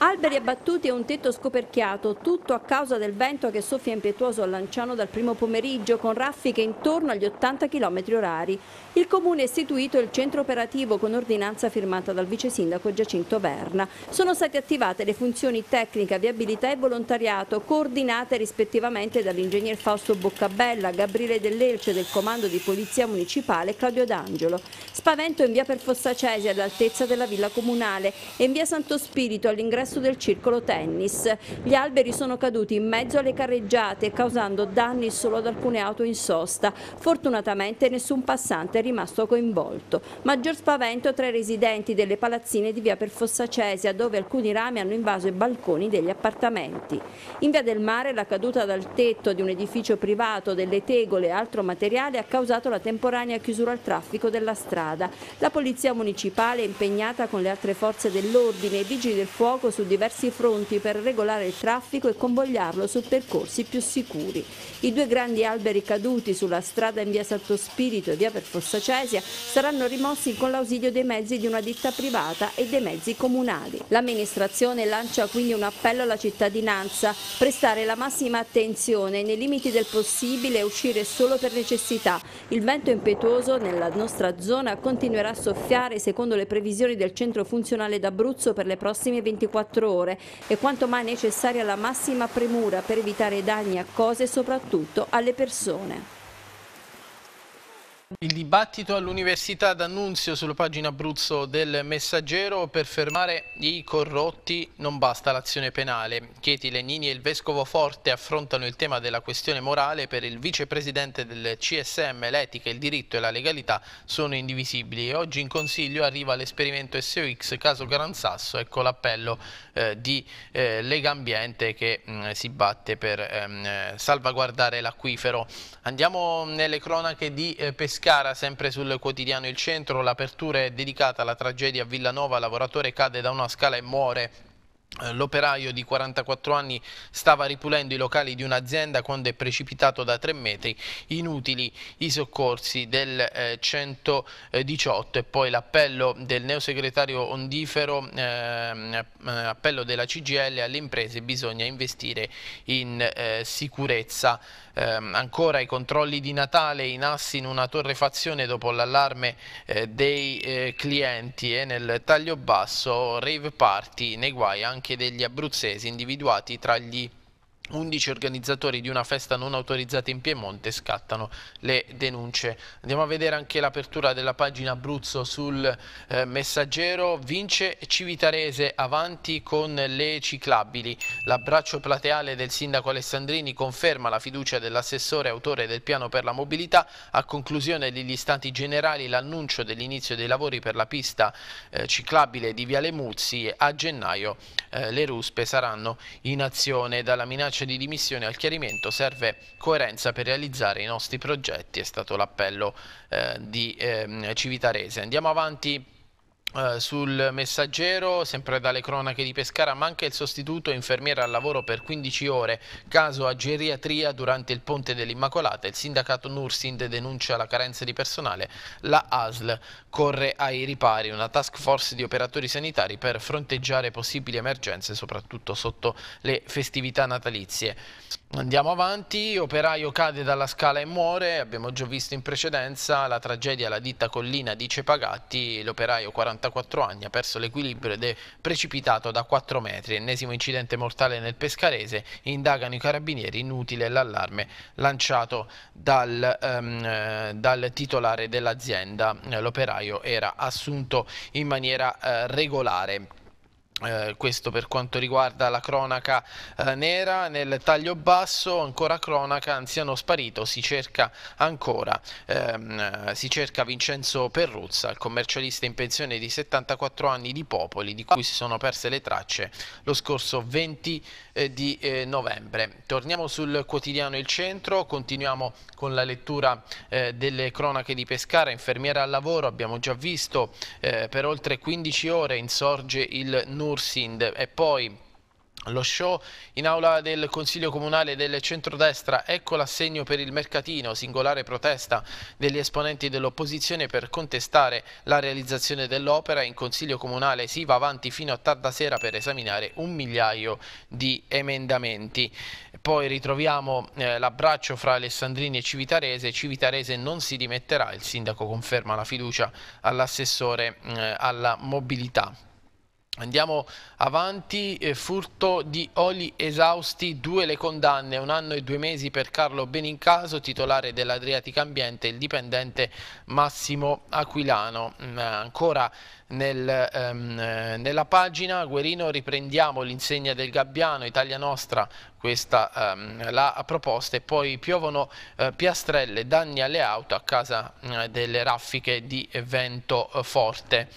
Alberi abbattuti e un tetto scoperchiato, tutto a causa del vento che soffia impetuoso a Lanciano dal primo pomeriggio con raffiche intorno agli 80 km orari. Il comune ha istituito il centro operativo con ordinanza firmata dal vice sindaco Giacinto Verna. Sono state attivate le funzioni tecnica, viabilità e volontariato, coordinate rispettivamente dall'ingegner Fausto Boccabella, Gabriele Dell'Elce del comando di polizia municipale Claudio D'Angelo. Spavento in via per Cesi all'altezza della villa comunale e in via Santo Spirito all'ingresso del circolo tennis. Gli alberi sono caduti in mezzo alle carreggiate causando danni solo ad alcune auto in sosta. Fortunatamente nessun passante è rimasto coinvolto. Maggior spavento tra i residenti delle palazzine di via per Fossacesia dove alcuni rami hanno invaso i balconi degli appartamenti. In via del mare la caduta dal tetto di un edificio privato, delle tegole e altro materiale ha causato la temporanea chiusura al traffico della strada strada. La Polizia Municipale è impegnata con le altre forze dell'ordine e vigili del fuoco su diversi fronti per regolare il traffico e convogliarlo su percorsi più sicuri. I due grandi alberi caduti sulla strada in via Santo Spirito e via per Fossacesia saranno rimossi con l'ausilio dei mezzi di una ditta privata e dei mezzi comunali. L'amministrazione lancia quindi un appello alla cittadinanza, prestare la massima attenzione nei limiti del possibile e uscire solo per necessità. Il vento impetuoso nella nostra zona continuerà a soffiare secondo le previsioni del Centro Funzionale d'Abruzzo per le prossime 24 ore e quanto mai necessaria la massima premura per evitare danni a cose e soprattutto alle persone.
Il dibattito all'Università d'Annunzio sulla pagina Abruzzo del Messaggero per fermare i corrotti non basta l'azione penale. Chieti Lenini e il Vescovo Forte affrontano il tema della questione morale per il vicepresidente del CSM l'etica, il diritto e la legalità sono indivisibili e oggi in consiglio arriva l'esperimento SOX caso Gran Sasso. ecco l'appello eh, di eh, Lega Ambiente che mh, mm, si batte per ehm, salvaguardare l'acquifero. Andiamo nelle cronache di eh, Pescara Pescara, sempre sul quotidiano Il Centro, l'apertura è dedicata alla tragedia a Villanova, lavoratore cade da una scala e muore. Eh, l'operaio di 44 anni stava ripulendo i locali di un'azienda quando è precipitato da 3 metri, inutili i soccorsi del 118 eh, e poi l'appello del neosegretario Ondifero, ehm, eh, appello della CGL alle imprese, bisogna investire in eh, sicurezza ehm, ancora i controlli di Natale in assi in una torrefazione dopo l'allarme eh, dei eh, clienti e eh, nel taglio basso rave party nei guai anche degli abruzzesi individuati tra gli 11 organizzatori di una festa non autorizzata in Piemonte scattano le denunce. Andiamo a vedere anche l'apertura della pagina Abruzzo sul eh, messaggero. Vince Civitarese avanti con le ciclabili. L'abbraccio plateale del sindaco Alessandrini conferma la fiducia dell'assessore autore del piano per la mobilità. A conclusione degli stati generali l'annuncio dell'inizio dei lavori per la pista eh, ciclabile di Viale Muzzi a gennaio eh, le ruspe saranno in azione dalla minaccia minacce di dimissione al chiarimento serve coerenza per realizzare i nostri progetti, è stato l'appello eh, di eh, Civitarese. Andiamo avanti eh, sul messaggero, sempre dalle cronache di Pescara, manca il sostituto infermiera al lavoro per 15 ore, caso a geriatria durante il ponte dell'Immacolata. Il sindacato Nursind denuncia la carenza di personale, la ASL corre ai ripari, una task force di operatori sanitari per fronteggiare possibili emergenze, soprattutto sotto le festività natalizie. Andiamo avanti, operaio cade dalla scala e muore, abbiamo già visto in precedenza la tragedia alla ditta Collina di Cepagatti, l'operaio 44 anni ha perso l'equilibrio ed è precipitato da 4 metri, ennesimo incidente mortale nel Pescarese, indagano i carabinieri, inutile l'allarme lanciato dal, ehm, eh, dal titolare dell'azienda, l'operaio era assunto in maniera eh, regolare. Eh, questo per quanto riguarda la cronaca eh, nera, nel taglio basso ancora cronaca, anziano sparito, si cerca ancora, ehm, eh, si cerca Vincenzo Perruzza, il commercialista in pensione di 74 anni di Popoli, di cui si sono perse le tracce lo scorso 20 eh, di eh, novembre. Torniamo sul quotidiano Il Centro, continuiamo con la lettura delle cronache di Pescara, infermiera al lavoro, abbiamo già visto, per oltre 15 ore insorge il numero Nursind e poi lo show in aula del Consiglio Comunale del centrodestra, ecco l'assegno per il mercatino, singolare protesta degli esponenti dell'opposizione per contestare la realizzazione dell'opera. In Consiglio Comunale si va avanti fino a tarda sera per esaminare un migliaio di emendamenti. Poi ritroviamo eh, l'abbraccio fra Alessandrini e Civitarese. Civitarese non si dimetterà, il sindaco conferma la fiducia all'assessore eh, alla mobilità. Andiamo avanti, eh, furto di oli esausti, due le condanne, un anno e due mesi per Carlo Benincaso, titolare dell'Adriatica Ambiente, il dipendente Massimo Aquilano. Mm, ancora nel, ehm, eh, nella pagina Guerino riprendiamo l'insegna del Gabbiano, Italia Nostra, questa ehm, la proposta e poi piovono eh, piastrelle, danni alle auto a casa eh, delle raffiche di vento eh, forte.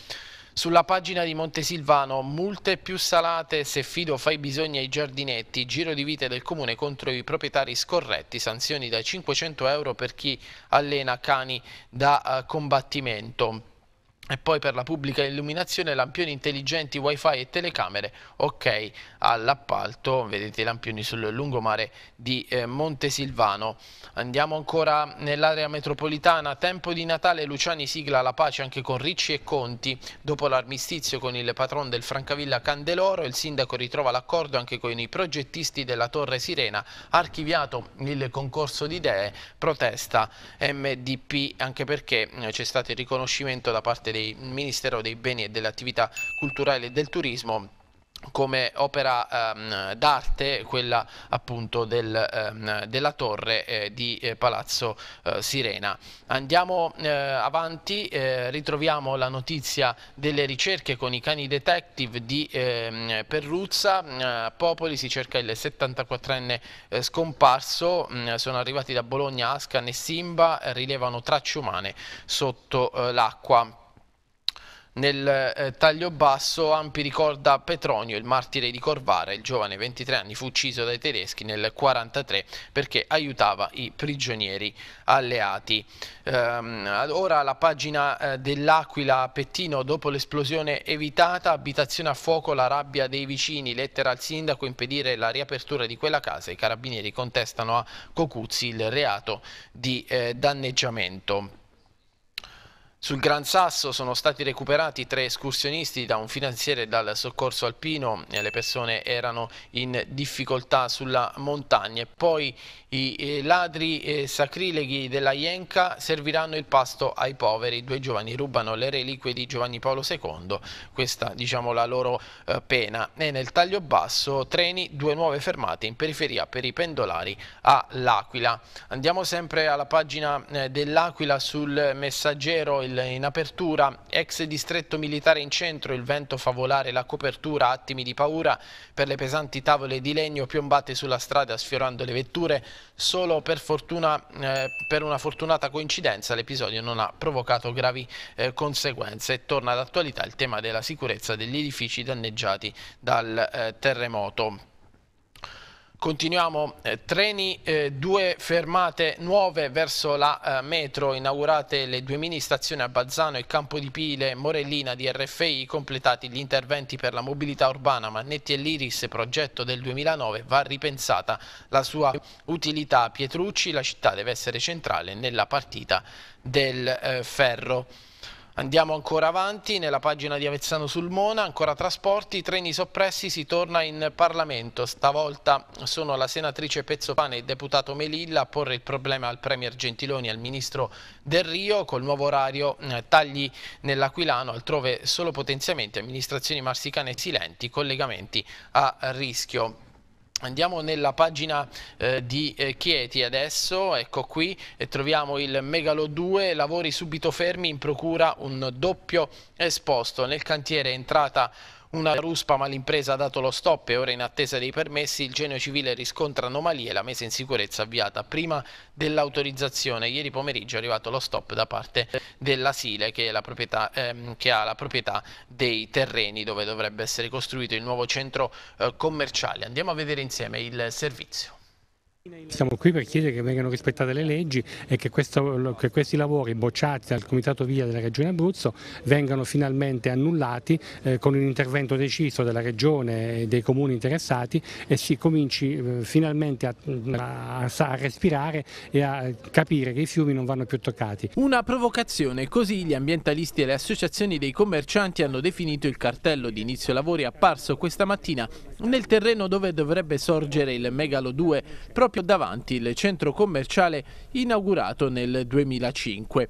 Sulla pagina di Montesilvano, multe più salate se Fido fai bisogno ai giardinetti, giro di vite del comune contro i proprietari scorretti, sanzioni da 500 euro per chi allena cani da eh, combattimento e poi per la pubblica illuminazione lampioni intelligenti, wifi e telecamere, ok all'appalto, vedete i lampioni sul lungomare di eh, Montesilvano. Andiamo ancora nell'area metropolitana, tempo di Natale, Luciani sigla la pace anche con Ricci e Conti, dopo l'armistizio con il patron del Francavilla Candeloro, il sindaco ritrova l'accordo anche con i progettisti della Torre Sirena, archiviato il concorso di idee, protesta MDP, anche perché eh, c'è stato il riconoscimento da parte dei del Ministero dei Beni e delle Attività Culturali e del Turismo come opera ehm, d'arte, quella appunto del, ehm, della torre eh, di eh, Palazzo eh, Sirena. Andiamo eh, avanti, eh, ritroviamo la notizia delle ricerche con i cani detective di ehm, Perruzza, eh, Popoli si cerca il 74enne scomparso, mm, sono arrivati da Bologna Ascan e Simba, rilevano tracce umane sotto l'acqua. Nel eh, taglio basso Ampi ricorda Petronio, il martire di Corvara, il giovane 23 anni fu ucciso dai tedeschi nel 1943 perché aiutava i prigionieri alleati. Ehm, ora la pagina eh, dell'Aquila Pettino, dopo l'esplosione evitata, abitazione a fuoco, la rabbia dei vicini, lettera al sindaco, impedire la riapertura di quella casa, i carabinieri contestano a Cocuzzi il reato di eh, danneggiamento. Sul Gran Sasso sono stati recuperati tre escursionisti da un finanziere dal soccorso alpino, le persone erano in difficoltà sulla montagna. Poi i eh, ladri eh, sacrileghi della Ienca serviranno il pasto ai poveri, due giovani rubano le reliquie di Giovanni Paolo II, questa diciamo la loro eh, pena. E nel taglio basso treni, due nuove fermate in periferia per i pendolari a L'Aquila. Andiamo sempre alla pagina dell'Aquila sul messaggero, il in apertura, ex distretto militare in centro, il vento fa volare la copertura, attimi di paura per le pesanti tavole di legno piombate sulla strada sfiorando le vetture, solo per, fortuna, eh, per una fortunata coincidenza l'episodio non ha provocato gravi eh, conseguenze torna ad attualità il tema della sicurezza degli edifici danneggiati dal eh, terremoto. Continuiamo, eh, treni, eh, due fermate nuove verso la eh, metro, inaugurate le due mini stazioni a Bazzano e Campo di Pile, Morellina di RFI, completati gli interventi per la mobilità urbana, Mannetti e Liris, progetto del 2009, va ripensata la sua utilità. Pietrucci, la città deve essere centrale nella partita del eh, ferro. Andiamo ancora avanti nella pagina di Avezzano Sulmona, ancora trasporti, treni soppressi, si torna in Parlamento. Stavolta sono la senatrice Pezzopane e il deputato Melilla a porre il problema al Premier Gentiloni e al Ministro Del Rio. Col nuovo orario eh, tagli nell'Aquilano, altrove solo potenziamenti, amministrazioni marsicane silenti, collegamenti a rischio. Andiamo nella pagina eh, di eh, Chieti adesso, ecco qui, e troviamo il Megalo 2, lavori subito fermi in procura un doppio esposto. Nel cantiere entrata una ruspa ma l'impresa ha dato lo stop e ora in attesa dei permessi il genio civile riscontra anomalie e la messa in sicurezza avviata prima dell'autorizzazione. Ieri pomeriggio è arrivato lo stop da parte dell'Asile che, ehm, che, ha la proprietà dei terreni dove dovrebbe essere costruito il nuovo centro eh, commerciale. Andiamo a vedere insieme il servizio.
Siamo qui per chiedere che
vengano rispettate le leggi e che, questo, che, questi lavori bocciati dal Comitato Via della Regione Abruzzo vengano finalmente annullati eh, con un intervento deciso della Regione e dei comuni interessati e si cominci eh, finalmente a, a, a, respirare e a capire che i fiumi non vanno più toccati.
Una provocazione, così gli
ambientalisti
e le associazioni dei commercianti hanno definito il cartello di inizio lavori apparso questa mattina nel terreno dove dovrebbe sorgere il Megalo 2 proprio proprio davanti il centro commerciale inaugurato nel 2005.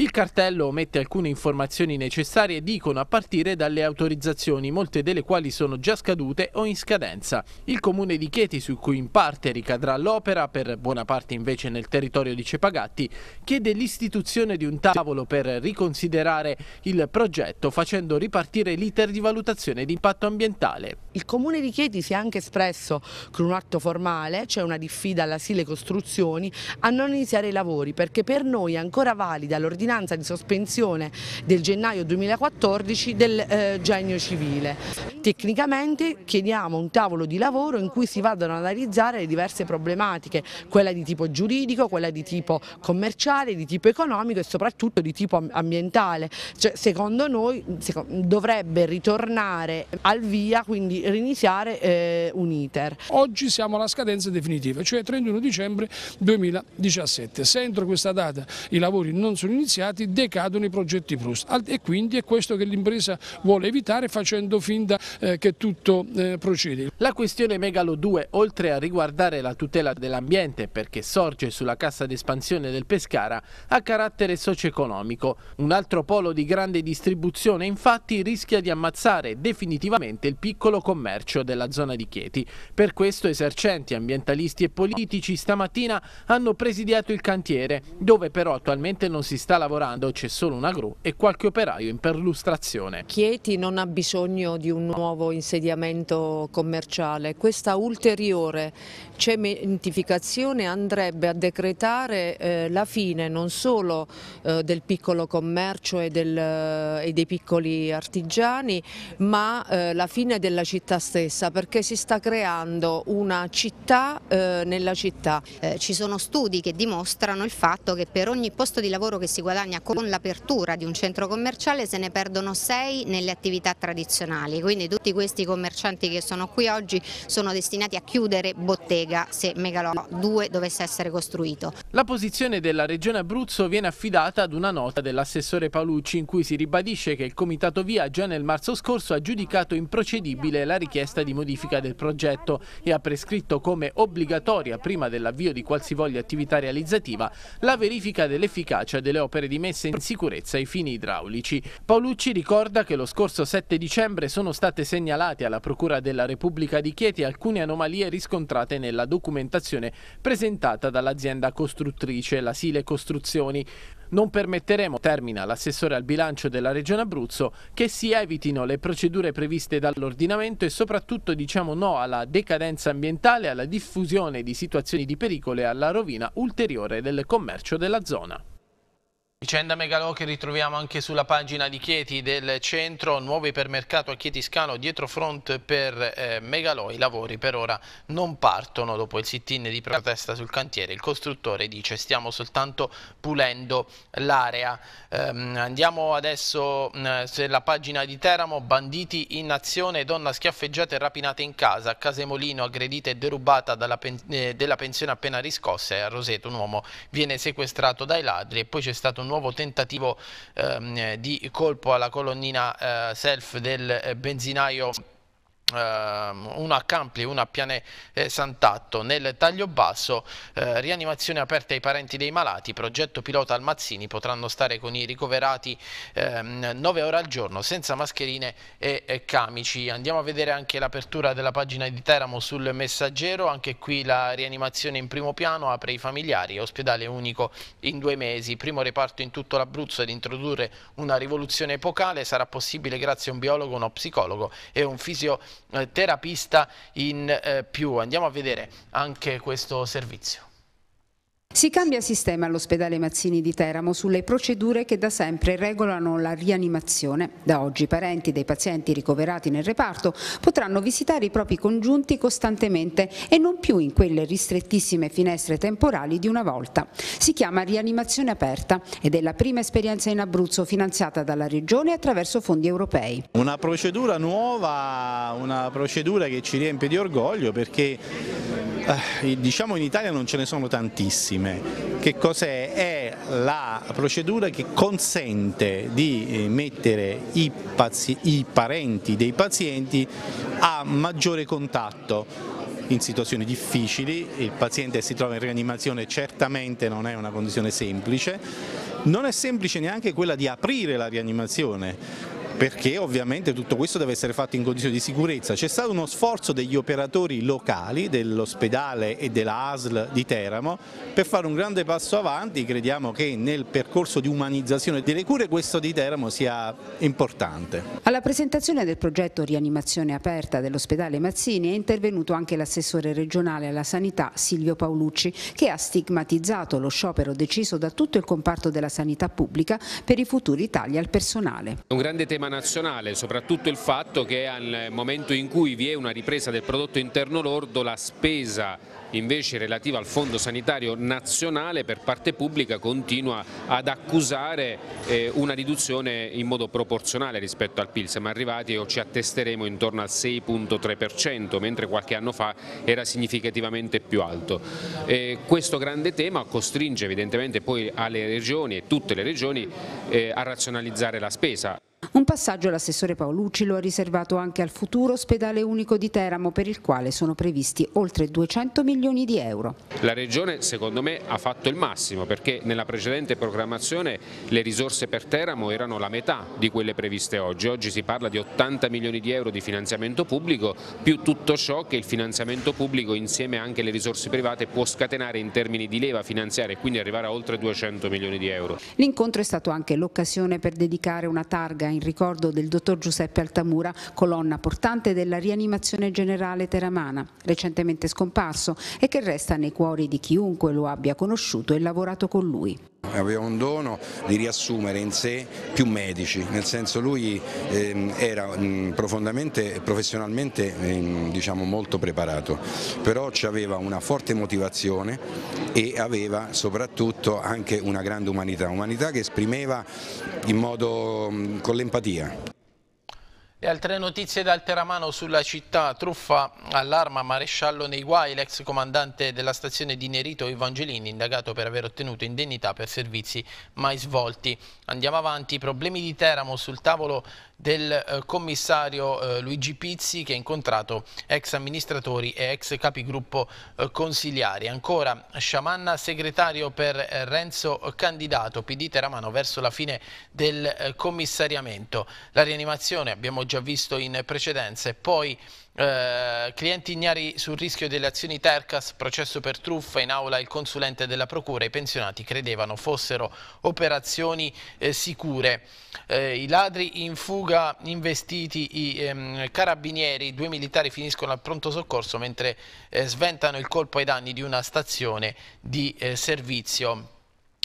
Il cartello omette alcune informazioni necessarie, dicono a partire dalle autorizzazioni, molte delle quali sono già scadute o in scadenza. Il comune di Chieti, su cui in parte ricadrà l'opera, per buona parte invece nel territorio di Cepagatti, chiede l'istituzione di un tavolo per riconsiderare il progetto facendo ripartire l'iter di valutazione di impatto ambientale. Il
comune di Chieti si è anche espresso con un atto formale, c'è cioè una diffida alla Sile Costruzioni, a non iniziare i lavori perché per noi è ancora valida l'ordinanza ordinanza di sospensione del gennaio 2014 del eh, genio civile. Tecnicamente chiediamo un tavolo di lavoro in cui si vadano ad analizzare le diverse problematiche, quella di tipo giuridico, quella di tipo commerciale, di tipo economico e soprattutto di tipo ambientale.
Cioè, secondo noi dovrebbe ritornare al via, quindi
riniziare eh, un iter. Oggi siamo alla scadenza definitiva, cioè 31 dicembre 2017. Se entro questa data i lavori non sono iniziati, finanziati decadono i progetti Proust e quindi è questo che l'impresa vuole evitare facendo finta eh, che tutto
eh, procede. La questione Megalo 2 oltre a riguardare la tutela dell'ambiente perché sorge sulla cassa d'espansione del Pescara ha carattere socio-economico. Un altro polo di grande distribuzione infatti rischia di ammazzare definitivamente il piccolo commercio della zona di Chieti. Per questo esercenti, ambientalisti e politici stamattina hanno presidiato il cantiere dove però attualmente non si sta lavorando c'è solo una gru e qualche operaio in perlustrazione.
Chieti non ha bisogno di un nuovo insediamento commerciale, questa ulteriore cementificazione andrebbe a decretare eh, la fine non solo eh, del piccolo commercio e, del, eh, e, dei piccoli artigiani, ma eh, la fine della città stessa perché si sta creando una città eh, nella città. Eh, ci sono studi che dimostrano il fatto che per ogni posto di lavoro che si guarda guadagna con l'apertura di un centro commerciale se ne perdono 6 nelle attività tradizionali, quindi tutti questi commercianti che sono qui oggi sono destinati a chiudere bottega se Megalò 2 dovesse essere costruito.
La posizione della Regione Abruzzo viene affidata ad una nota dell'assessore Paolucci in cui si ribadisce che il Comitato Via già nel marzo scorso ha giudicato improcedibile la richiesta di modifica del progetto e ha prescritto come obbligatoria prima dell'avvio di qualsivoglia attività realizzativa la verifica dell'efficacia delle opere opere di messa in sicurezza ai fini idraulici. Paolucci ricorda che lo scorso 7 dicembre sono state segnalate alla Procura della Repubblica di Chieti alcune anomalie riscontrate nella documentazione presentata dall'azienda costruttrice, la Sile Costruzioni. Non permetteremo, termina l'assessore al bilancio della Regione Abruzzo, che si evitino le procedure previste dall'ordinamento e soprattutto diciamo no alla decadenza ambientale, alla diffusione di situazioni di pericolo e alla rovina ulteriore del commercio della zona. Vicenda Megalò che ritroviamo anche sulla pagina di Chieti del centro, nuovo ipermercato a Chietiscano, dietro front per eh, Megalò, i lavori per ora non partono dopo il sit-in di protesta sul cantiere, il costruttore dice stiamo soltanto pulendo l'area. Ehm, andiamo adesso mh, mm, sulla pagina di Teramo, banditi in azione, donna schiaffeggiata e rapinata in casa, Casemolino aggredita e derubata pen eh, della pensione appena riscossa e a Roseto un uomo viene sequestrato dai ladri e poi c'è stato un nuovo tentativo ehm, di colpo alla colonnina eh, self del eh, benzinaio Ehm, uno a Campli, uno a Piane eh, Sant'Atto. Nel taglio basso, eh, rianimazione aperta ai parenti dei malati, progetto pilota al Mazzini, potranno stare con i ricoverati ehm, 9 ore al giorno senza mascherine e, e camici. Andiamo a vedere anche l'apertura della pagina di Teramo sul messaggero, anche qui la rianimazione in primo piano apre i familiari, ospedale unico in due mesi, primo reparto in tutto l'Abruzzo ad introdurre una rivoluzione epocale, sarà possibile grazie a un biologo, uno psicologo e un fisioterapeuta terapista in eh, più. Andiamo a vedere anche questo servizio.
Si cambia sistema all'ospedale Mazzini di Teramo sulle procedure che da sempre regolano la rianimazione. Da oggi i parenti dei pazienti ricoverati nel reparto potranno visitare i propri congiunti costantemente e non più in quelle ristrettissime finestre temporali di una volta. Si chiama rianimazione aperta ed è la prima esperienza in Abruzzo finanziata dalla Regione attraverso fondi europei.
Una procedura nuova, una procedura che ci riempie di orgoglio perché eh, diciamo in Italia non ce ne sono tantissime. Che cos'è? È la procedura che consente di eh, mettere i, i parenti dei pazienti a maggiore contatto in situazioni difficili, il paziente si trova in rianimazione certamente non è una condizione semplice, non è semplice neanche quella di aprire la rianimazione, perché ovviamente tutto questo deve essere fatto in condizioni di sicurezza. C'è stato uno sforzo degli operatori locali dell'ospedale e della ASL di Teramo per fare un grande passo avanti, crediamo che nel percorso di umanizzazione delle cure questo di Teramo sia importante.
Alla presentazione del progetto Rianimazione Aperta dell'ospedale Mazzini è intervenuto anche l'assessore regionale alla sanità Silvio Paolucci che ha stigmatizzato lo sciopero deciso da tutto il comparto della sanità pubblica per i futuri tagli al personale.
Un grande tema nazionale, soprattutto il fatto che al momento in cui vi è una ripresa del prodotto interno lordo la spesa invece relativa al fondo sanitario nazionale per parte pubblica continua ad accusare eh, una riduzione in modo proporzionale rispetto al PIL, siamo arrivati o ci attesteremo intorno al 6.3% mentre qualche anno fa era significativamente più alto. Eh, questo grande tema costringe evidentemente poi alle regioni e tutte le regioni eh, a razionalizzare la spesa.
Un passaggio l'assessore Paolucci lo ha riservato anche al futuro ospedale unico di Teramo per il quale sono previsti oltre 200 milioni di euro.
La Regione secondo me ha fatto il massimo perché nella precedente programmazione le risorse per Teramo erano la metà di quelle previste oggi. Oggi si parla di 80 milioni di euro di finanziamento pubblico più tutto ciò che il finanziamento pubblico insieme anche alle risorse private può scatenare in termini di leva finanziaria e quindi arrivare a oltre 200 milioni di euro.
L'incontro è stato anche l'occasione per dedicare una targa in ricordo del dottor Giuseppe Altamura, colonna portante della rianimazione generale teramana, recentemente scomparso e che resta nei cuori di chiunque lo abbia conosciuto e lavorato con lui.
Aveva un dono di riassumere in sé più medici, nel senso lui ehm, era profondamente, e professionalmente ehm, diciamo, molto preparato, però aveva una forte motivazione e aveva soprattutto anche una grande umanità, umanità che esprimeva in modo, con l'empatia.
E altre notizie dal Teramano sulla città, truffa allarma maresciallo nei guai, l'ex comandante della stazione di Nerito Evangelini indagato per aver ottenuto indennità per servizi mai svolti. Andiamo avanti, problemi di Teramo sul tavolo del eh, commissario eh, Luigi Pizzi che ha incontrato ex amministratori e ex capigruppo eh, consigliari. Ancora Sciamanna, segretario per Renzo Candidato, PD Teramano verso la fine del commissariamento. La rianimazione abbiamo già visto in precedenza e poi eh, clienti ignari sul rischio delle azioni Tercas, processo per truffa, in aula il consulente della procura, i pensionati credevano fossero operazioni eh, sicure. Eh, I ladri in fuga investiti i ehm, carabinieri, due militari finiscono al pronto soccorso mentre eh, sventano il colpo ai danni di una stazione di eh, servizio.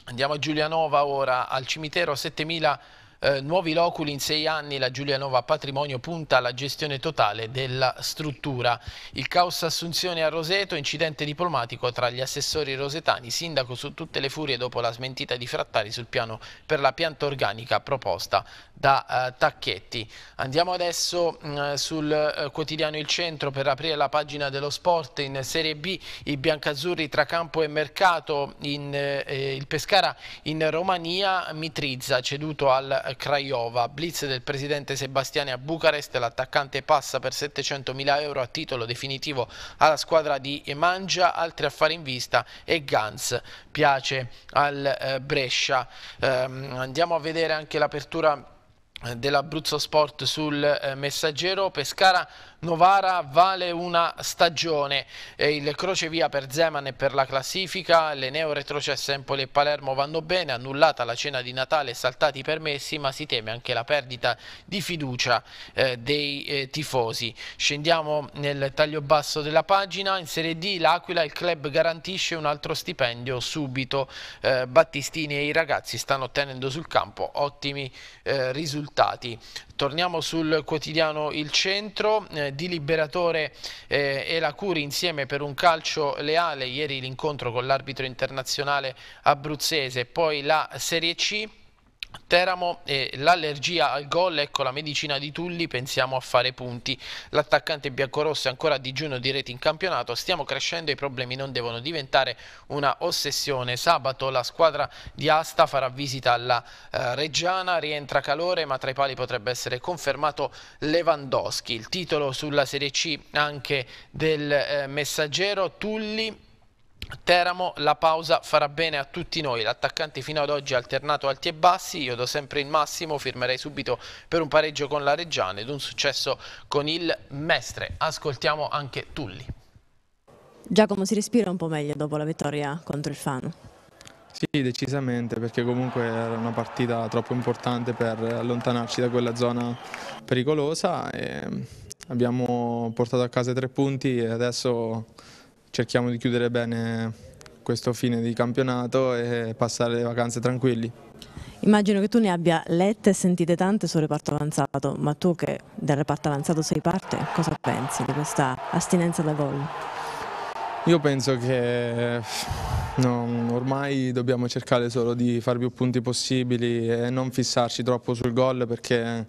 Andiamo a Giulianova ora, al cimitero 7000 eh, nuovi loculi in sei anni, la Giulianova Patrimonio punta alla gestione totale della struttura. Il caos Assunzione a Roseto, incidente diplomatico tra gli assessori rosetani, sindaco su tutte le furie dopo la smentita di Frattari sul piano per la pianta organica proposta da eh, Tacchetti. Andiamo adesso mh, mm, sul eh, quotidiano Il Centro per aprire la pagina dello sport in Serie B, i biancazzurri tra campo e mercato, in, eh, eh il Pescara in Romania, Mitrizza ceduto al Craiova, blitz del presidente Sebastiani a Bucarest, l'attaccante passa per 700.000 euro a titolo definitivo alla squadra di Mangia, altri affari in vista e Gans piace al eh, Brescia. Ehm, andiamo a vedere anche l'apertura dell'Abruzzo Sport sul eh, Messaggero Pescara Novara vale una stagione, eh, il crocevia per Zeman e per la classifica, le neo retrocesse Empoli e Palermo vanno bene, annullata la cena di Natale, saltati i permessi, ma si teme anche la perdita di fiducia eh, dei eh, tifosi. Scendiamo nel taglio basso della pagina, in Serie D l'Aquila il club garantisce un altro stipendio subito, eh, Battistini e i ragazzi stanno ottenendo sul campo ottimi eh, risultati. Torniamo sul quotidiano Il Centro, eh, di Liberatore eh, e la Curi insieme per un calcio leale, ieri l'incontro con l'arbitro internazionale abruzzese, poi la Serie C. Teramo e eh, l'allergia al gol, ecco la medicina di Tulli, pensiamo a fare punti. L'attaccante biancorosso è ancora a digiuno di reti in campionato, stiamo crescendo i problemi non devono diventare una ossessione. Sabato la squadra di Asta farà visita alla eh, Reggiana, rientra calore ma tra i pali potrebbe essere confermato Lewandowski. Il titolo sulla Serie C anche del eh, messaggero Tulli Teramo, la pausa farà bene a tutti noi, l'attaccante fino ad oggi ha alternato alti e bassi, io do sempre il massimo, firmerei subito per un pareggio con la Reggiana ed un successo con il Mestre. Ascoltiamo anche Tulli.
Giacomo si respira un po' meglio dopo la vittoria contro il Fano.
Sì, decisamente, perché comunque era una partita troppo importante per allontanarci da quella zona pericolosa. abbiamo portato a casa tre punti e adesso cerchiamo di chiudere bene questo fine di campionato e passare le vacanze tranquilli.
Immagino che tu ne abbia lette e sentite tante sul reparto avanzato, ma tu che del reparto avanzato sei parte, cosa pensi di questa astinenza da gol?
Io penso che no, ormai dobbiamo cercare solo di fare più punti possibili e non fissarci troppo sul gol perché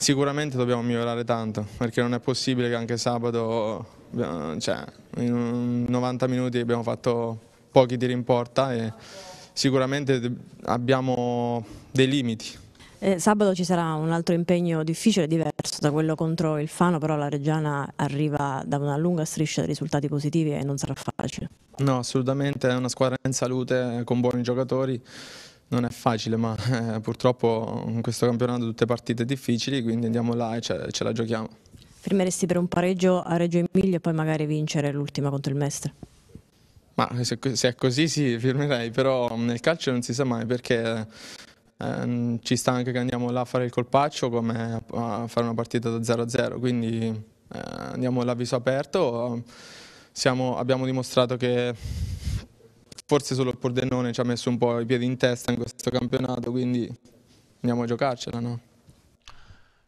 Sicuramente dobbiamo migliorare tanto, perché non è possibile che anche sabato, eh, cioè, in 90 minuti abbiamo fatto pochi tiri in porta e sicuramente abbiamo dei limiti.
Eh, sabato ci sarà un altro impegno difficile, diverso da quello contro il Fano, però la Reggiana arriva da una lunga striscia di risultati positivi e non sarà facile.
No, assolutamente, è una squadra in salute, con buoni giocatori non è facile, ma eh, purtroppo in questo campionato tutte partite difficili, quindi andiamo là e ce, ce la giochiamo.
Fermeresti per un pareggio a Reggio Emilia e poi magari vincere l'ultima contro il Mestre?
Ma se, se, è così sì, firmerei, però mm, nel calcio non si sa mai perché eh, ci sta anche che andiamo là a fare il colpaccio come a fare una partita da 0-0, quindi eh, andiamo là a viso aperto. Siamo, abbiamo dimostrato che forse solo il Pordenone ci ha messo un po' i piedi in testa in questo campionato, quindi andiamo a giocarcela, no?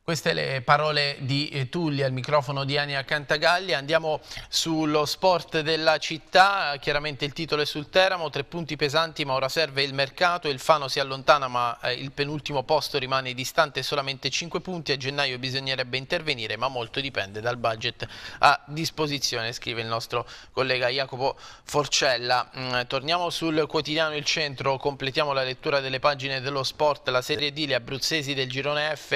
Queste le parole di eh, Tulli al microfono di Ania Cantagalli. Andiamo sullo sport della città. Chiaramente il titolo è sul Teramo, tre punti pesanti ma ora serve il mercato. Il Fano si allontana ma eh, il penultimo posto rimane distante solamente 5 punti. A gennaio bisognerebbe intervenire ma molto dipende dal budget a disposizione, scrive il nostro collega Jacopo Forcella. Mm, torniamo sul quotidiano Il Centro, completiamo la lettura delle pagine dello sport. La Serie D, gli abruzzesi del girone F...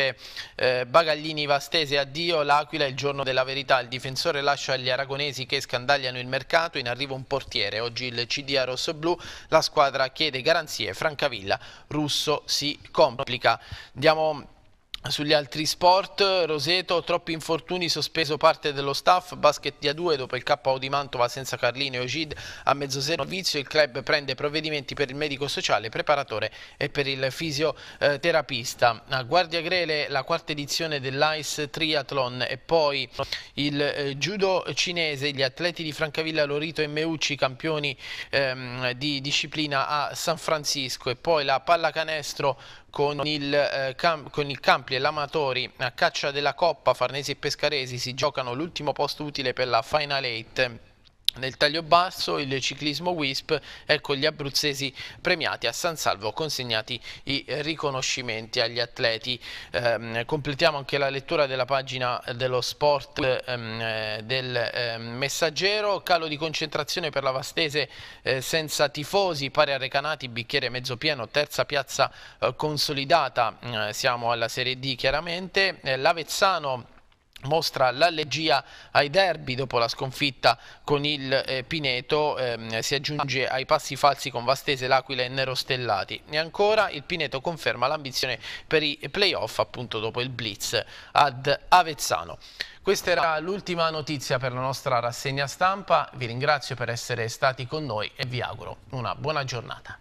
Eh, eh, Bagaglini Vastese addio, l'Aquila è il giorno della verità, il difensore lascia gli aragonesi che scandagliano il mercato, in arrivo un portiere, oggi il CDA rosso-blu, la squadra chiede garanzie, Francavilla, Russo si complica. Andiamo sugli altri sport, Roseto, troppi infortuni, sospeso parte dello staff, basket di A2 dopo il KO di Mantova senza Carlino e Ogid a mezzoseno vizio, il club prende provvedimenti per il medico sociale, preparatore e per il fisioterapista. A Guardia Grele la quarta edizione dell'Ice Triathlon e poi il eh, judo cinese, gli atleti di Francavilla, Lorito e Meucci, campioni ehm, di disciplina a San Francisco e poi la pallacanestro con il, eh, Cam- con il Campli e l'Amatori a caccia della Coppa Farnesi e Pescaresi si giocano l'ultimo posto utile per la Final 8 nel taglio basso il ciclismo WISP, ecco gli abruzzesi premiati a San Salvo, consegnati i riconoscimenti agli atleti. Eh, completiamo anche la lettura della pagina dello sport eh, del eh, messaggero, calo di concentrazione per la Vastese eh, senza tifosi, pari a Recanati, bicchiere mezzo pieno, terza piazza eh, consolidata, mm, siamo alla Serie D chiaramente, eh, l'Avezzano mostra l'allegia ai derby dopo la sconfitta con il eh, Pineto ehm, si aggiunge ai passi falsi con Vastese, L'Aquila e Nero Stellati e ancora il Pineto conferma l'ambizione per i playoff appunto dopo il blitz ad Avezzano questa era l'ultima notizia per la nostra rassegna stampa vi ringrazio per essere stati con noi e vi auguro una buona giornata